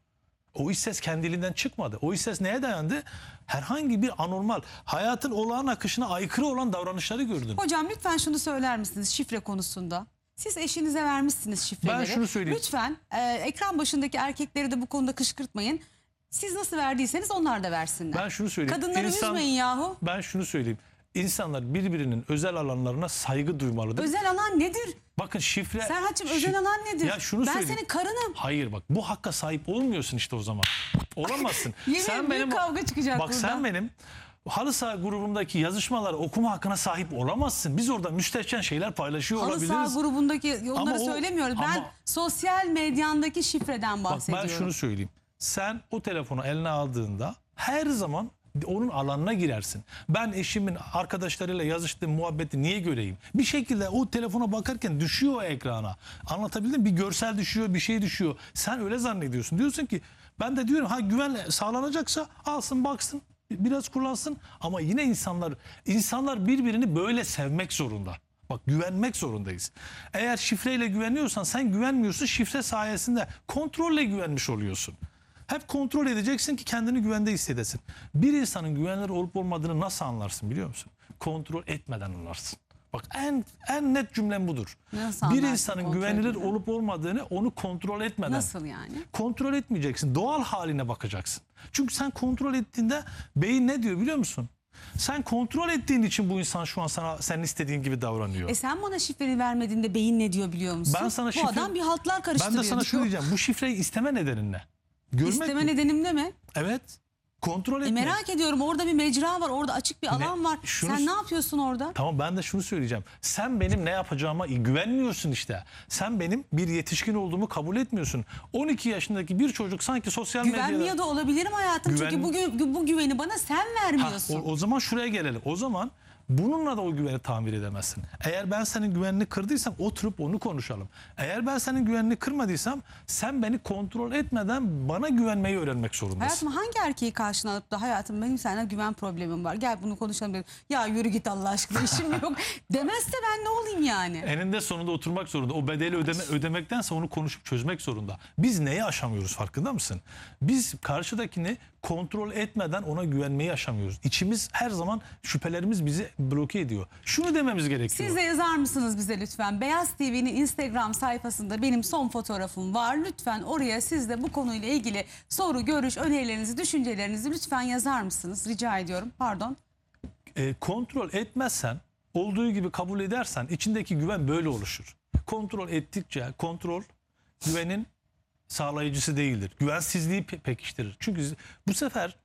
O iç ses kendiliğinden çıkmadı. O iç ses neye dayandı? Herhangi bir anormal, hayatın olağan akışına aykırı olan davranışları gördün. Hocam lütfen şunu söyler misiniz şifre konusunda? Siz eşinize vermişsiniz şifreleri. Ben şunu söyleyeyim. Lütfen e, ekran başındaki erkekleri de bu konuda kışkırtmayın. Siz nasıl verdiyseniz onlar da versinler. Ben şunu söyleyeyim. Kadınları İnsan, üzmeyin yahu. Ben şunu söyleyeyim. İnsanlar birbirinin özel alanlarına saygı duymalıdır. Özel alan nedir? Bakın şifre... Serhat'cığım özel alan nedir? Ya şunu ben söyleyeyim. senin karınım. Hayır bak bu hakka sahip olmuyorsun işte o zaman. Olamazsın. Yemin sen benim kavga çıkacak Bak burada. sen benim halı saha grubundaki yazışmaları okuma hakkına sahip olamazsın. Biz orada müstehcen şeyler paylaşıyor halı olabiliriz. Halı saha grubundaki onları ama söylemiyoruz. Ben sosyal medyandaki şifreden bahsediyorum. Bak ben şunu söyleyeyim sen o telefonu eline aldığında her zaman onun alanına girersin. Ben eşimin arkadaşlarıyla yazıştığım muhabbeti niye göreyim? Bir şekilde o telefona bakarken düşüyor o ekrana. Anlatabildim mi? Bir görsel düşüyor, bir şey düşüyor. Sen öyle zannediyorsun. Diyorsun ki ben de diyorum ha güven sağlanacaksa alsın baksın biraz kullansın ama yine insanlar insanlar birbirini böyle sevmek zorunda. Bak güvenmek zorundayız. Eğer şifreyle güveniyorsan sen güvenmiyorsun şifre sayesinde kontrolle güvenmiş oluyorsun. Hep kontrol edeceksin ki kendini güvende hissedesin. Bir insanın güvenilir olup olmadığını nasıl anlarsın biliyor musun? Kontrol etmeden anlarsın. Bak en en net cümlem budur. Nasıl bir insanın güvenilir edin. olup olmadığını onu kontrol etmeden. Nasıl yani? Kontrol etmeyeceksin. Doğal haline bakacaksın. Çünkü sen kontrol ettiğinde beyin ne diyor biliyor musun? Sen kontrol ettiğin için bu insan şu an sana senin istediğin gibi davranıyor. E sen bana şifreni vermediğinde beyin ne diyor biliyor musun? Ben sana bu adam bir haltlar karıştırıyor. Ben de sana şunu diyeceğim. Bu şifreyi isteme nedenin ne? Görmek İsteme mi? nedenim de mi? Evet. Kontrol e, etmek. E merak ediyorum orada bir mecra var orada açık bir alan ne? var. Şunu, Sen ne yapıyorsun orada? Tamam ben de şunu söyleyeceğim. Sen benim ne yapacağıma güvenmiyorsun işte. Sen benim bir yetişkin olduğumu kabul etmiyorsun. 12 yaşındaki bir çocuk sanki sosyal medyada... Güvenmiyor da olabilirim hayatım. Güven... Çünkü bugün bu güveni bana sen vermiyorsun. Ha, o, o zaman şuraya gelelim. O zaman Bununla da o güveni tamir edemezsin. Eğer ben senin güvenini kırdıysam oturup onu konuşalım. Eğer ben senin güvenini kırmadıysam sen beni kontrol etmeden bana güvenmeyi öğrenmek zorundasın. Hayatım hangi erkeği karşına alıp da hayatım benim sana güven problemim var. Gel bunu konuşalım. Dedim. Ya yürü git Allah aşkına işim yok. Demezse ben ne olayım yani? Eninde sonunda oturmak zorunda. O bedeli ödeme, ödemektense onu konuşup çözmek zorunda. Biz neyi aşamıyoruz farkında mısın? Biz karşıdakini kontrol etmeden ona güvenmeyi aşamıyoruz. İçimiz her zaman şüphelerimiz bizi bloke ediyor. Şunu dememiz gerekiyor. Siz de yazar mısınız bize lütfen? Beyaz TV'nin Instagram sayfasında benim son fotoğrafım var. Lütfen oraya siz de bu konuyla ilgili soru, görüş, önerilerinizi, düşüncelerinizi lütfen yazar mısınız? Rica ediyorum. Pardon. E, kontrol etmezsen, olduğu gibi kabul edersen içindeki güven böyle oluşur. Kontrol ettikçe kontrol güvenin sağlayıcısı değildir. Güvensizliği pekiştirir. Çünkü bu sefer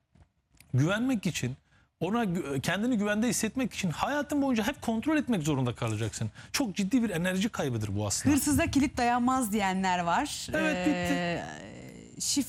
güvenmek için ona kendini güvende hissetmek için hayatın boyunca hep kontrol etmek zorunda kalacaksın. Çok ciddi bir enerji kaybıdır bu aslında. Hırsıza kilit dayanmaz diyenler var. Evet bitti.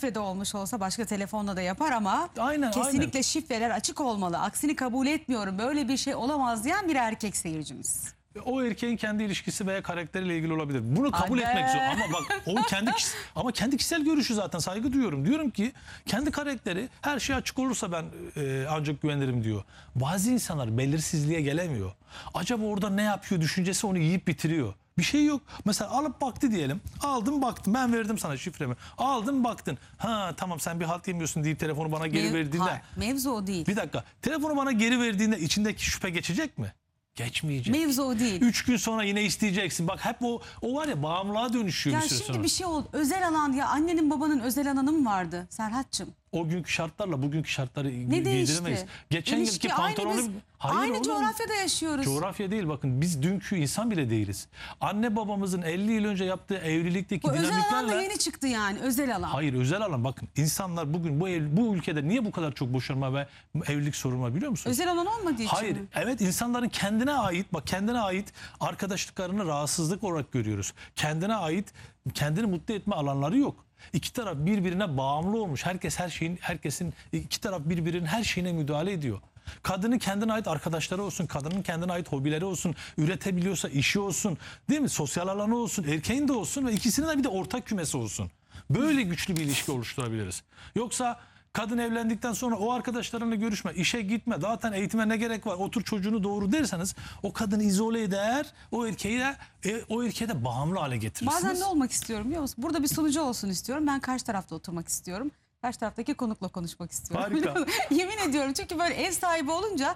Ee, de olmuş olsa başka telefonla da yapar ama aynen, kesinlikle aynen. şifreler açık olmalı. Aksini kabul etmiyorum böyle bir şey olamaz diyen bir erkek seyircimiz o erkeğin kendi ilişkisi veya karakteriyle ilgili olabilir. Bunu kabul Anne. etmek zor ama bak o kendi ama kendi kişisel görüşü zaten saygı duyuyorum. Diyorum ki kendi karakteri her şey açık olursa ben e, ancak güvenirim diyor. Bazı insanlar belirsizliğe gelemiyor. Acaba orada ne yapıyor düşüncesi onu yiyip bitiriyor. Bir şey yok. Mesela alıp baktı diyelim. Aldım baktım. Ben verdim sana şifremi. Aldım baktın. Ha tamam sen bir halt yemiyorsun deyip telefonu bana geri Mev- verdiğinde. Hayır, mevzu o değil. Bir dakika. Telefonu bana geri verdiğinde içindeki şüphe geçecek mi? Geçmeyecek. Mevzu o değil. Üç gün sonra yine isteyeceksin. Bak hep o o var ya bağımlılığa dönüşüyor Ya bir süre şimdi bir şey oldu. Özel alan ya annenin babanın özel alanı mı vardı Serhat'cığım? o günkü şartlarla bugünkü şartları ne değişti? Geçen İlişki, yılki pantolonu... Aynı, biz, Hayır, aynı coğrafyada yaşıyoruz. Coğrafya değil bakın biz dünkü insan bile değiliz. Anne babamızın 50 yıl önce yaptığı evlilikteki bu dinamiklerle... özel alan da yeni çıktı yani özel alan. Hayır özel alan bakın insanlar bugün bu ev, bu ülkede niye bu kadar çok boşanma ve evlilik sorunu biliyor musunuz? Özel alan olmadığı için Hayır mi? evet insanların kendine ait bak kendine ait arkadaşlıklarını rahatsızlık olarak görüyoruz. Kendine ait kendini mutlu etme alanları yok. İki taraf birbirine bağımlı olmuş. Herkes her şeyin, herkesin iki taraf birbirinin her şeyine müdahale ediyor. Kadının kendine ait arkadaşları olsun, kadının kendine ait hobileri olsun, üretebiliyorsa işi olsun, değil mi? Sosyal alanı olsun, erkeğin de olsun ve ikisinin de bir de ortak kümesi olsun. Böyle güçlü bir ilişki oluşturabiliriz. Yoksa Kadın evlendikten sonra o arkadaşlarına görüşme, işe gitme, zaten eğitime ne gerek var, otur çocuğunu doğru derseniz o kadın izole eder, o erkeği de e, o erkeğe de bağımlı hale getirirsiniz. Bazen ne olmak istiyorum biliyor musun? Burada bir sunucu olsun istiyorum. Ben karşı tarafta oturmak istiyorum. Karşı taraftaki konukla konuşmak istiyorum. Yemin ediyorum çünkü böyle ev sahibi olunca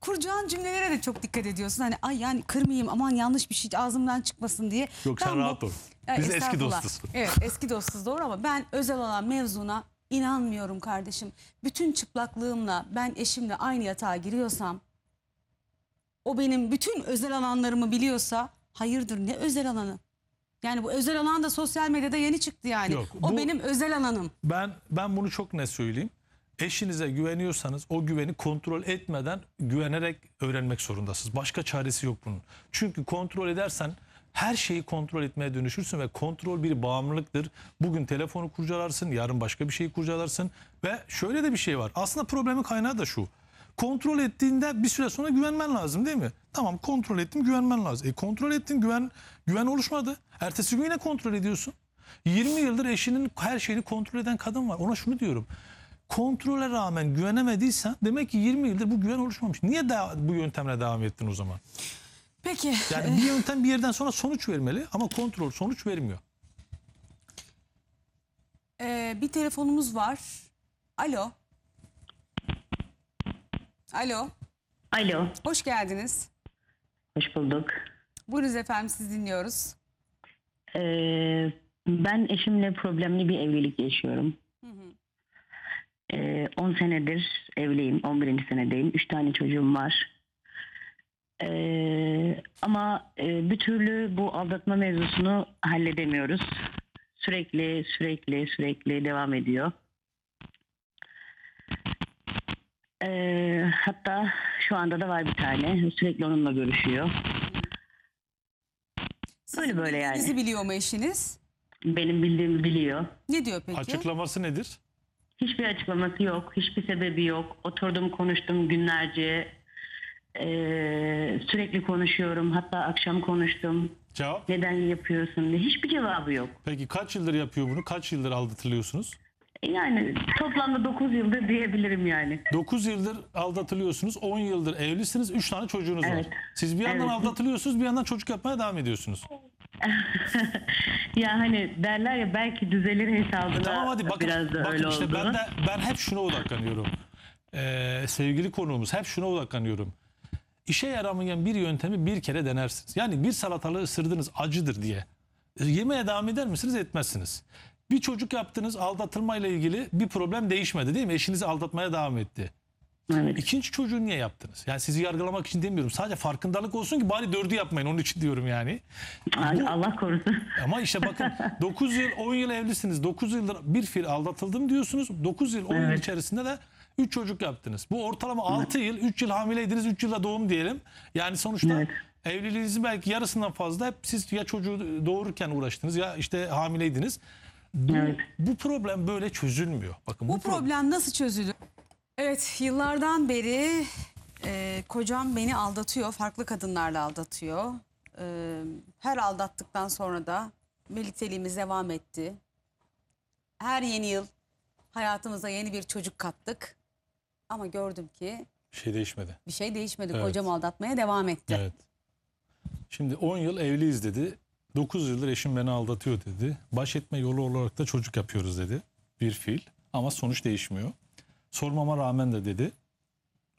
kuracağın cümlelere de çok dikkat ediyorsun. Hani ay yani kırmayayım aman yanlış bir şey ağzımdan çıkmasın diye. Yok ben sen bu... ol. Biz eski dostuz. Evet eski dostuz doğru ama ben özel olan mevzuna İnanmıyorum kardeşim. Bütün çıplaklığımla ben eşimle aynı yatağa giriyorsam o benim bütün özel alanlarımı biliyorsa hayırdır ne özel alanı? Yani bu özel alan da sosyal medyada yeni çıktı yani. Yok, o benim özel alanım. Ben ben bunu çok ne söyleyeyim. Eşinize güveniyorsanız o güveni kontrol etmeden güvenerek öğrenmek zorundasınız. Başka çaresi yok bunun. Çünkü kontrol edersen her şeyi kontrol etmeye dönüşürsün ve kontrol bir bağımlılıktır. Bugün telefonu kurcalarsın, yarın başka bir şeyi kurcalarsın ve şöyle de bir şey var. Aslında problemin kaynağı da şu. Kontrol ettiğinde bir süre sonra güvenmen lazım değil mi? Tamam kontrol ettim güvenmen lazım. E kontrol ettin güven güven oluşmadı. Ertesi gün yine kontrol ediyorsun. 20 yıldır eşinin her şeyini kontrol eden kadın var. Ona şunu diyorum kontrole rağmen güvenemediysen demek ki 20 yıldır bu güven oluşmamış. Niye daha bu yöntemle devam ettin o zaman? Peki. Yani e, bir yöntem bir yerden sonra sonuç vermeli ama kontrol sonuç vermiyor. Ee, bir telefonumuz var. Alo. Alo. Alo. Hoş geldiniz. Hoş bulduk. Buyurunuz efendim siz dinliyoruz. Ee, ben eşimle problemli bir evlilik yaşıyorum. 10 ee, senedir evliyim, 11. senedeyim. 3 tane çocuğum var. Ee, ama e, bir türlü bu aldatma mevzusunu halledemiyoruz. Sürekli sürekli sürekli devam ediyor. Ee, hatta şu anda da var bir tane. Sürekli onunla görüşüyor. Böyle böyle yani. Sizi biliyor mu eşiniz? Benim bildiğimi biliyor. Ne diyor peki? Açıklaması nedir? Hiçbir açıklaması yok, hiçbir sebebi yok. Oturdum konuştum günlerce ee, sürekli konuşuyorum. Hatta akşam konuştum. Cevap? Neden yapıyorsun diye. Hiçbir cevabı yok. Peki kaç yıldır yapıyor bunu? Kaç yıldır aldatılıyorsunuz? E, yani toplamda 9 yıldır diyebilirim yani. 9 yıldır aldatılıyorsunuz. 10 yıldır evlisiniz. 3 tane çocuğunuz evet. var. Siz bir yandan evet. aldatılıyorsunuz bir yandan çocuk yapmaya devam ediyorsunuz. ya hani derler ya belki düzelir hesabına. E tamam hadi bakın, biraz da bakın öyle işte ben de ben hep şuna odaklanıyorum. Ee, sevgili konuğumuz hep şuna odaklanıyorum. İşe yaramayan bir yöntemi bir kere denersiniz. Yani bir salatalığı ısırdınız acıdır diye. E, devam eder misiniz? Etmezsiniz. Bir çocuk yaptınız aldatılmayla ilgili bir problem değişmedi değil mi? Eşinizi aldatmaya devam etti. Evet. İkinci çocuğu niye yaptınız? Yani sizi yargılamak için demiyorum. Sadece farkındalık olsun ki bari dördü yapmayın. Onun için diyorum yani. Bu, Allah korusun. Ama işte bakın 9 yıl 10 yıl evlisiniz. 9 yıldır bir fil aldatıldım diyorsunuz. 9 yıl 10 evet. yıl içerisinde de 3 çocuk yaptınız. Bu ortalama 6 yıl, 3 yıl hamileydiniz, 3 yılda doğum diyelim. Yani sonuçta evet. evliliğinizin belki yarısından fazla hep siz ya çocuğu doğururken uğraştınız ya işte hamileydiniz. Bu, evet. bu problem böyle çözülmüyor. Bakın bu, bu problem, problem nasıl çözülür? Evet, yıllardan beri e, kocam beni aldatıyor, farklı kadınlarla aldatıyor. E, her aldattıktan sonra da birlikteliğimiz devam etti. Her yeni yıl hayatımıza yeni bir çocuk kattık. Ama gördüm ki Bir şey değişmedi. bir şey değişmedi. Evet. Kocam aldatmaya devam etti. Evet. Şimdi 10 yıl evliyiz dedi. 9 yıldır eşim beni aldatıyor dedi. Baş etme yolu olarak da çocuk yapıyoruz dedi. Bir fiil ama sonuç değişmiyor. Sormama rağmen de dedi.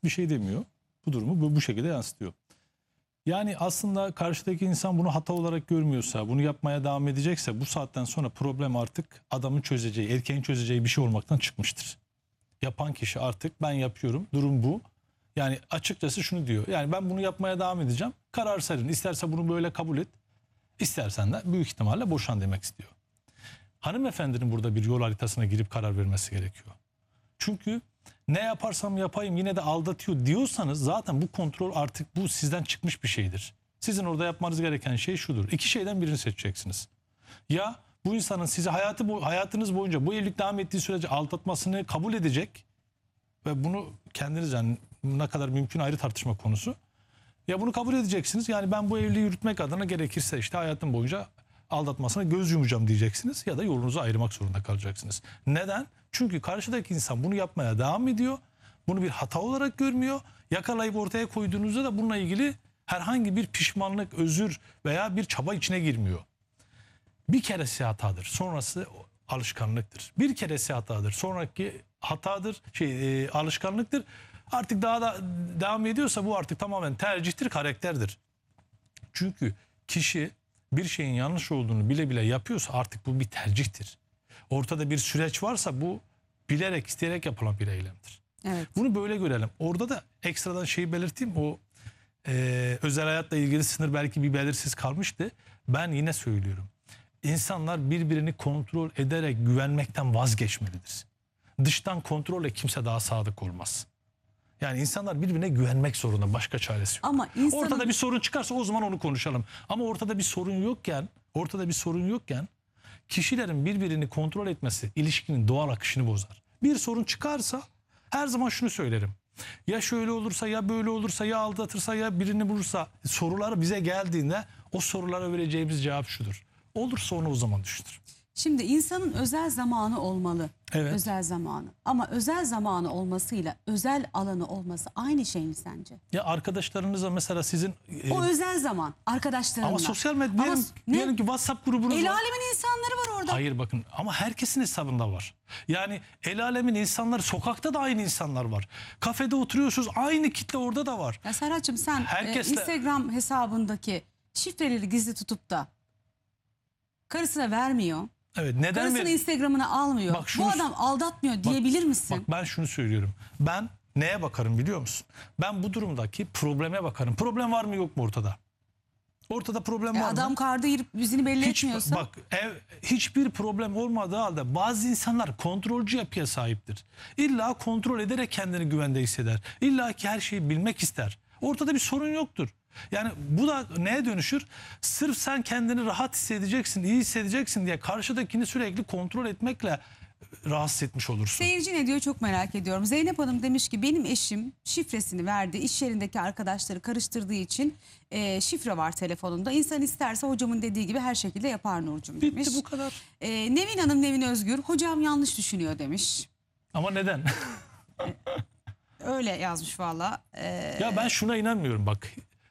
Bir şey demiyor. Bu durumu bu, bu şekilde yansıtıyor. Yani aslında karşıdaki insan bunu hata olarak görmüyorsa, bunu yapmaya devam edecekse bu saatten sonra problem artık adamın çözeceği, erkeğin çözeceği bir şey olmaktan çıkmıştır yapan kişi artık ben yapıyorum. Durum bu. Yani açıkçası şunu diyor. Yani ben bunu yapmaya devam edeceğim. Karar senin. isterse bunu böyle kabul et. istersen de büyük ihtimalle boşan demek istiyor. Hanımefendinin burada bir yol haritasına girip karar vermesi gerekiyor. Çünkü ne yaparsam yapayım yine de aldatıyor diyorsanız zaten bu kontrol artık bu sizden çıkmış bir şeydir. Sizin orada yapmanız gereken şey şudur. İki şeyden birini seçeceksiniz. Ya bu insanın sizi hayatı hayatınız boyunca bu evlilik devam ettiği sürece aldatmasını kabul edecek ve bunu kendiniz yani ne kadar mümkün ayrı tartışma konusu. Ya bunu kabul edeceksiniz. Yani ben bu evliliği yürütmek adına gerekirse işte hayatım boyunca aldatmasına göz yumacağım diyeceksiniz ya da yolunuzu ayırmak zorunda kalacaksınız. Neden? Çünkü karşıdaki insan bunu yapmaya devam ediyor. Bunu bir hata olarak görmüyor. Yakalayıp ortaya koyduğunuzda da bununla ilgili herhangi bir pişmanlık, özür veya bir çaba içine girmiyor. Bir keresi hatadır. Sonrası alışkanlıktır. Bir keresi hatadır. Sonraki hatadır, şey e, alışkanlıktır. Artık daha da devam ediyorsa bu artık tamamen tercihtir, karakterdir. Çünkü kişi bir şeyin yanlış olduğunu bile bile yapıyorsa artık bu bir tercihtir. Ortada bir süreç varsa bu bilerek isteyerek yapılan bir eylemdir. Evet. Bunu böyle görelim. Orada da ekstradan şeyi belirteyim. O e, özel hayatla ilgili sınır belki bir belirsiz kalmıştı. Ben yine söylüyorum. İnsanlar birbirini kontrol ederek güvenmekten vazgeçmelidir. Dıştan kontrolle kimse daha sadık olmaz. Yani insanlar birbirine güvenmek zorunda. Başka çaresi yok. Ama insanın... Ortada bir sorun çıkarsa o zaman onu konuşalım. Ama ortada bir sorun yokken, ortada bir sorun yokken kişilerin birbirini kontrol etmesi ilişkinin doğal akışını bozar. Bir sorun çıkarsa her zaman şunu söylerim. Ya şöyle olursa ya böyle olursa ya aldatırsa ya birini bulursa soruları bize geldiğinde o sorulara vereceğimiz cevap şudur olursa onu o zaman düşünür. Şimdi insanın özel zamanı olmalı. Evet. Özel zamanı. Ama özel zamanı olmasıyla özel alanı olması aynı şey mi sence? Ya arkadaşlarınızla mesela sizin... E, o özel zaman. Arkadaşlarınla. Ama sosyal medya ama, diyelim, diyelim ki WhatsApp grubunuz El var. alemin insanları var orada. Hayır bakın ama herkesin hesabında var. Yani el alemin insanları sokakta da aynı insanlar var. Kafede oturuyorsunuz aynı kitle orada da var. Ya Serhat'cığım sen Herkesle... e, Instagram hesabındaki şifreleri gizli tutup da karısına vermiyor. Evet neden Karısını ver- Instagram'ına almıyor. Bak şunu- Bu adam aldatmıyor diyebilir misin? Bak ben şunu söylüyorum. Ben neye bakarım biliyor musun? Ben bu durumdaki probleme bakarım. Problem var mı yok mu ortada? Ortada problem E, var mı? adam karda girip yüzünü belli Hiç, etmiyorsa. bak ev, hiçbir problem olmadığı halde bazı insanlar kontrolcü yapıya sahiptir. İlla kontrol ederek kendini güvende hisseder. İlla ki her şeyi bilmek ister. Ortada bir sorun yoktur. Yani bu da neye dönüşür? Sırf sen kendini rahat hissedeceksin, iyi hissedeceksin diye karşıdakini sürekli kontrol etmekle rahatsız etmiş olursun. Seyirci ne diyor çok merak ediyorum. Zeynep Hanım demiş ki benim eşim şifresini verdi. İş yerindeki arkadaşları karıştırdığı için e, şifre var telefonunda. İnsan isterse hocamın dediği gibi her şekilde yapar Nurcum demiş. Bitti bu kadar. E, Nevin Hanım Nevin Özgür hocam yanlış düşünüyor demiş. Ama neden? E, öyle yazmış valla. E, ya ben şuna inanmıyorum bak.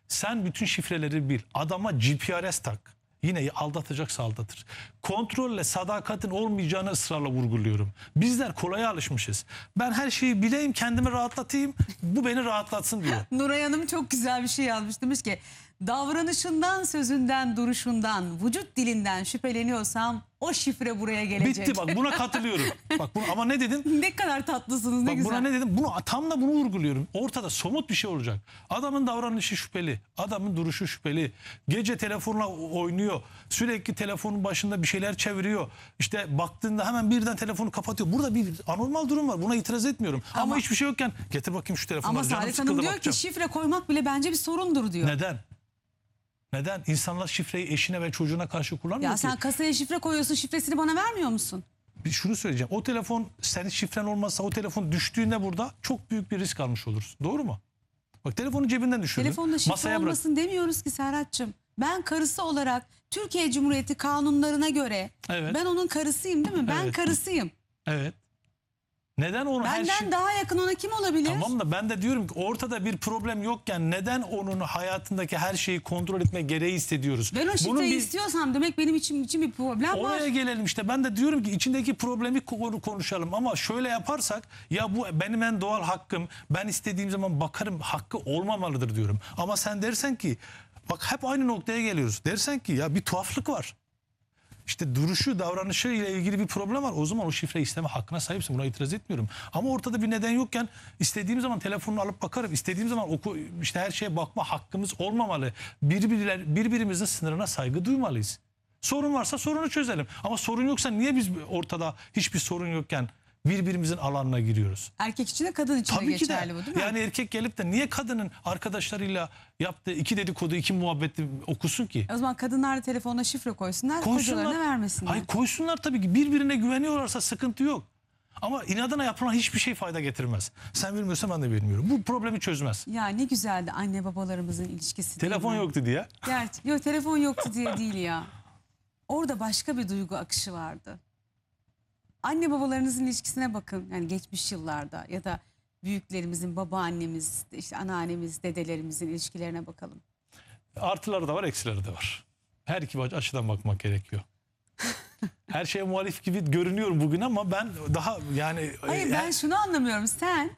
Sen bütün şifreleri bil. Adama GPRS tak. Yine aldatacaksa aldatır. Kontrolle sadakatin olmayacağını ısrarla vurguluyorum. Bizler kolaya alışmışız. Ben her şeyi bileyim kendimi rahatlatayım bu beni rahatlatsın diyor. Nuray Hanım çok güzel bir şey yazmış. Demiş ki davranışından, sözünden, duruşundan, vücut dilinden şüpheleniyorsam o şifre buraya gelecek. Bitti bak buna katılıyorum. bak bunu ama ne dedin? Ne kadar tatlısınız ne bak, güzel. Buna ne dedim? Bunu tam da bunu vurguluyorum. Ortada somut bir şey olacak. Adamın davranışı şüpheli, adamın duruşu şüpheli. Gece telefonla oynuyor. Sürekli telefonun başında bir şeyler çeviriyor. İşte baktığında hemen birden telefonu kapatıyor. Burada bir anormal durum var. Buna itiraz etmiyorum. Ama, ama hiçbir şey yokken getir bakayım şu telefonu. Ama Salih Hanım diyor bakacağım. ki şifre koymak bile bence bir sorundur diyor. Neden? Neden? İnsanlar şifreyi eşine ve çocuğuna karşı kullanmıyor Ya ki. sen kasaya şifre koyuyorsun şifresini bana vermiyor musun? Bir şunu söyleyeceğim. O telefon senin şifren olmasa o telefon düştüğünde burada çok büyük bir risk almış oluruz. Doğru mu? Bak telefonu cebinden düşürdün. Telefonda şifre Masaya bırak. olmasın demiyoruz ki Serhat'cığım. Ben karısı olarak Türkiye Cumhuriyeti kanunlarına göre Evet. ben onun karısıyım değil mi? Ben Evet. karısıyım. Evet. Neden onu her Benden şey... daha yakın ona kim olabilir? Tamam da ben de diyorum ki ortada bir problem yokken neden onun hayatındaki her şeyi kontrol etme gereği hissediyoruz? Ben o şifreyi bir- istiyorsam demek benim için, için bir problem var. Oraya gelelim işte ben de diyorum ki içindeki problemi konu- konuşalım ama şöyle yaparsak ya bu benim en doğal hakkım ben istediğim zaman bakarım hakkı olmamalıdır diyorum. Ama sen dersen ki bak hep aynı noktaya geliyoruz dersen ki ya bir tuhaflık var işte duruşu, davranışı ile ilgili bir problem var. O zaman o şifre isteme hakkına sahipsin. Buna itiraz etmiyorum. Ama ortada bir neden yokken istediğim zaman telefonunu alıp bakarım. İstediğim zaman oku, işte her şeye bakma hakkımız olmamalı. Birbirler, birbirimizin sınırına saygı duymalıyız. Sorun varsa sorunu çözelim. Ama sorun yoksa niye biz ortada hiçbir sorun yokken birbirimizin alanına giriyoruz. Erkek için de kadın için Tabii de ki de. bu değil mi? Yani erkek gelip de niye kadının arkadaşlarıyla yaptığı iki dedikodu, iki muhabbeti okusun ki? O zaman kadınlar da telefonuna şifre koysunlar, koysunlar kocalarına vermesinler. Hayır koysunlar tabii ki birbirine güveniyorlarsa sıkıntı yok. Ama inadına yapılan hiçbir şey fayda getirmez. Sen bilmiyorsan ben de bilmiyorum. Bu problemi çözmez. Ya ne güzeldi anne babalarımızın ilişkisi. Telefon yoktu diye. Gerçi yok telefon yoktu diye değil ya. Orada başka bir duygu akışı vardı anne babalarınızın ilişkisine bakın. Yani geçmiş yıllarda ya da büyüklerimizin, babaannemiz, işte anneannemiz, dedelerimizin ilişkilerine bakalım. Artıları da var, eksileri de var. Her iki açıdan bakmak gerekiyor. Her şeye muhalif gibi görünüyorum bugün ama ben daha yani... Hayır e, ben şunu anlamıyorum. Sen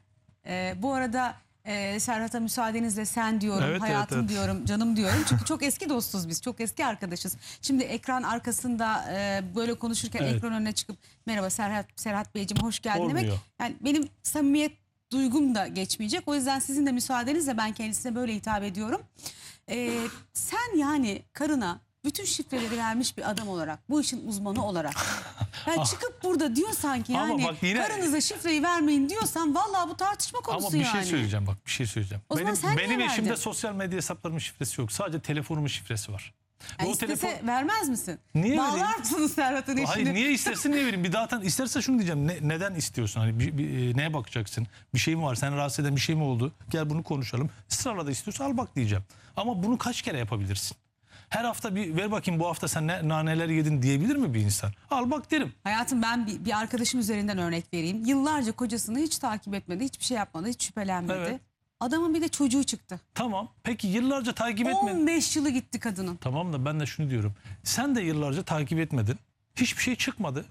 e, bu arada e, Serhat'a müsaadenizle sen diyorum, evet, hayatım evet, evet. diyorum, canım diyorum. Çünkü çok eski dostuz biz, çok eski arkadaşız. Şimdi ekran arkasında e, böyle konuşurken evet. ekran önüne çıkıp merhaba Serhat Serhat Beyciğim hoş geldin Olmuyor. demek. Yani benim samimiyet duygum da geçmeyecek. O yüzden sizin de müsaadenizle ben kendisine böyle hitap ediyorum. E, sen yani karına bütün şifreleri vermiş bir adam olarak, bu işin uzmanı olarak. Yani çıkıp burada diyor sanki yani bak yine- karınıza şifreyi vermeyin diyorsan vallahi bu tartışma konusu Ama bir şey yani. şey söyleyeceğim bak bir şey söyleyeceğim. O zaman benim sen niye benim verdin? sosyal medya hesaplarımın şifresi yok. Sadece telefonumun şifresi var. Yani o telefon vermez misin? Niye vereyim? Bağlar mısınız Serhat'ın eşini? Hayır niye istersin niye vereyim? Bir daha tan- isterse şunu diyeceğim. Ne- neden istiyorsun? Hani bir, bir- e, neye bakacaksın? Bir şey mi var? Seni rahatsız eden bir şey mi oldu? Gel bunu konuşalım. Israrla da istiyorsa al bak diyeceğim. Ama bunu kaç kere yapabilirsin? her hafta bir ver bakayım bu hafta sen ne, naneler yedin diyebilir mi bir insan? Al bak derim. Hayatım ben bir, bir arkadaşım üzerinden örnek vereyim. Yıllarca kocasını hiç takip etmedi, hiçbir şey yapmadı, hiç şüphelenmedi. Evet. Adamın bir de çocuğu çıktı. Tamam. Peki yıllarca takip etmedin. 15 yılı gitti kadının. Tamam da ben de şunu diyorum. Sen de yıllarca takip etmedin. Hiçbir şey çıkmadı.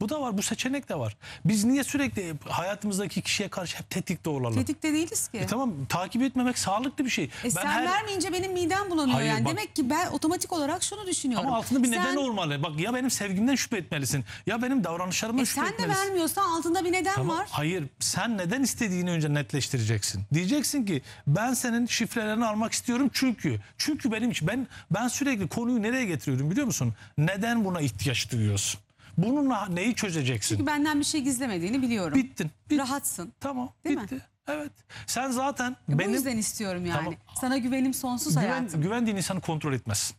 Bu da var, bu seçenek de var. Biz niye sürekli hayatımızdaki kişiye karşı hep tetikte olalım? Tetikte değiliz ki. E tamam, takip etmemek sağlıklı bir şey. E ben sen her... vermeyince benim midem bulanıyor Hayır, yani. Bak... Demek ki ben otomatik olarak şunu düşünüyorum. Ama altında bir sen... neden olmalı. Bak ya benim sevgimden şüphe etmelisin, ya benim davranışlarımdan e şüphe sen etmelisin. Sen de vermiyorsan altında bir neden tamam. var. Hayır, sen neden istediğini önce netleştireceksin. Diyeceksin ki ben senin şifrelerini almak istiyorum çünkü. Çünkü benim için ben ben sürekli konuyu nereye getiriyorum biliyor musun? Neden buna ihtiyaç duyuyorsun? Bununla neyi çözeceksin? Çünkü benden bir şey gizlemediğini biliyorum. Bittin. Bit. Rahatsın. Tamam. Değil bitti. Mi? Evet. Sen zaten e benim... Bu yüzden istiyorum yani. Tamam. Sana güvenim sonsuz Güven, hayatım. Güvendiğin insanı kontrol etmezsin.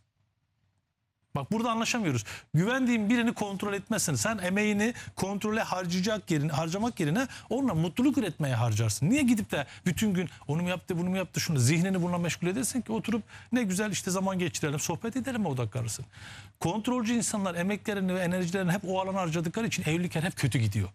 Bak burada anlaşamıyoruz. Güvendiğin birini kontrol etmezsin. Sen emeğini kontrole harcayacak yerine, harcamak yerine onunla mutluluk üretmeye harcarsın. Niye gidip de bütün gün onu mu yaptı, bunu mu yaptı, şunu zihnini bununla meşgul edersin ki oturup ne güzel işte zaman geçirelim, sohbet edelim odaklanırsın. Kontrolcü insanlar emeklerini ve enerjilerini hep o alana harcadıkları için evlilikler hep kötü gidiyor.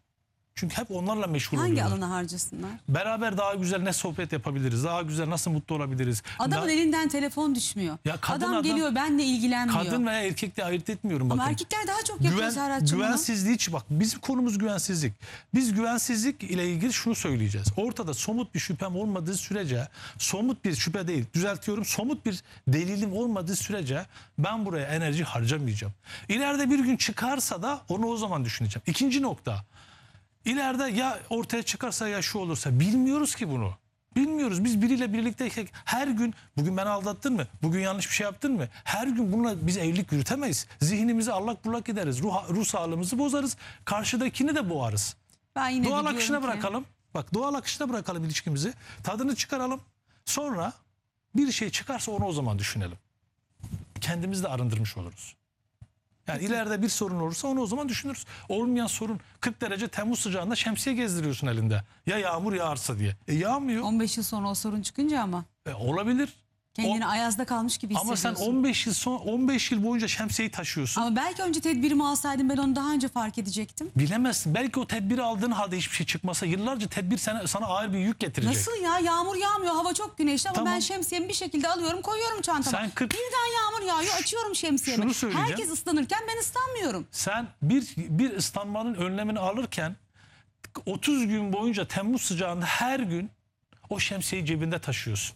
Çünkü hep onlarla meşgul Hangi oluyorlar. alana harcasınlar? Beraber daha güzel ne sohbet yapabiliriz? Daha güzel nasıl mutlu olabiliriz? Adamın daha... elinden telefon düşmüyor. Ya kadın adam, adam geliyor benle ilgilenmiyor. Kadın veya erkekle ayırt etmiyorum bakın. Ama erkekler daha çok yapıyor Güven, Serhat'cığım. Güvensizliği bak bizim konumuz güvensizlik. Biz güvensizlik ile ilgili şunu söyleyeceğiz. Ortada somut bir şüphem olmadığı sürece somut bir şüphe değil düzeltiyorum somut bir delilim olmadığı sürece ben buraya enerji harcamayacağım. İleride bir gün çıkarsa da onu o zaman düşüneceğim. İkinci nokta İleride ya ortaya çıkarsa ya şu olursa bilmiyoruz ki bunu. Bilmiyoruz. Biz biriyle birlikteyken her gün bugün ben aldattın mı? Bugün yanlış bir şey yaptın mı? Her gün bununla biz evlilik yürütemeyiz. Zihnimizi allak bullak ederiz. Ruh, ruh sağlığımızı bozarız. Karşıdakini de boğarız. Ben yine doğal akışına ki... bırakalım. Bak doğal akışına bırakalım ilişkimizi. Tadını çıkaralım. Sonra bir şey çıkarsa onu o zaman düşünelim. Kendimizi de arındırmış oluruz. Yani ileride bir sorun olursa onu o zaman düşünürüz. Olmayan sorun 40 derece Temmuz sıcağında şemsiye gezdiriyorsun elinde. Ya yağmur yağarsa diye. E yağmıyor. 15 yıl sonra o sorun çıkınca ama. E, olabilir. Kendini O- ayazda kalmış gibi hissediyorsun. Ama sen 15 yıl son 15 yıl boyunca şemsiyeyi taşıyorsun. Ama belki önce tedbirimi alsaydım ben onu daha önce fark edecektim. Bilemezsin. Belki o tedbiri aldığın halde hiçbir şey çıkmasa yıllarca tedbir sana, sana ağır bir yük getirecek. Nasıl ya yağmur yağmıyor hava çok güneşli ama Tamam. ben şemsiyemi bir şekilde alıyorum koyuyorum çantama. Sen kırk- Birden yağmur yağıyor açıyorum şemsiyemi. Şunu söyleyeceğim. Herkes ıslanırken ben ıslanmıyorum. Sen bir, bir ıslanmanın önlemini alırken 30 gün boyunca Temmuz sıcağında her gün o şemsiyeyi cebinde taşıyorsun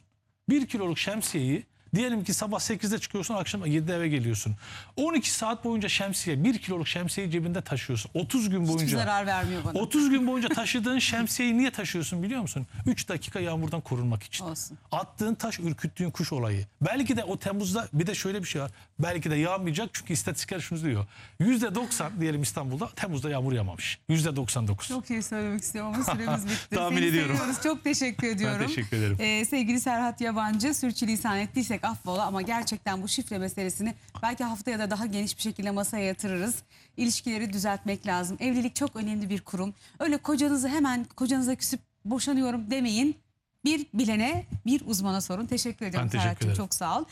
bir kiloluk şemsiyeyi Diyelim ki sabah 8'de çıkıyorsun akşam 7'de eve geliyorsun. 12 saat boyunca şemsiye 1 kiloluk şemsiyeyi cebinde taşıyorsun. 30 gün boyunca. Hiç zarar vermiyor bana. 30 gün boyunca taşıdığın şemsiyeyi niye taşıyorsun biliyor musun? 3 dakika yağmurdan korunmak için. Olsun. Attığın taş ürküttüğün kuş olayı. Belki de o Temmuz'da bir de şöyle bir şey var. Belki de yağmayacak çünkü istatistikler şunu diyor. %90 diyelim İstanbul'da Temmuz'da yağmur yağmamış. %99. Çok iyi söylemek istiyorum ama süremiz bitti. Tahmin Seni ediyorum. Seviyoruz. Çok teşekkür ediyorum. Ben teşekkür ederim. Ee, sevgili Serhat Yabancı sürçülisan ettiysek girersek affola ama gerçekten bu şifre meselesini belki haftaya da daha geniş bir şekilde masaya yatırırız. İlişkileri düzeltmek lazım. Evlilik çok önemli bir kurum. Öyle kocanızı hemen kocanıza küsüp boşanıyorum demeyin. Bir bilene, bir uzmana sorun. Teşekkür ederim. Ben teşekkür ederim. Çok sağ ol.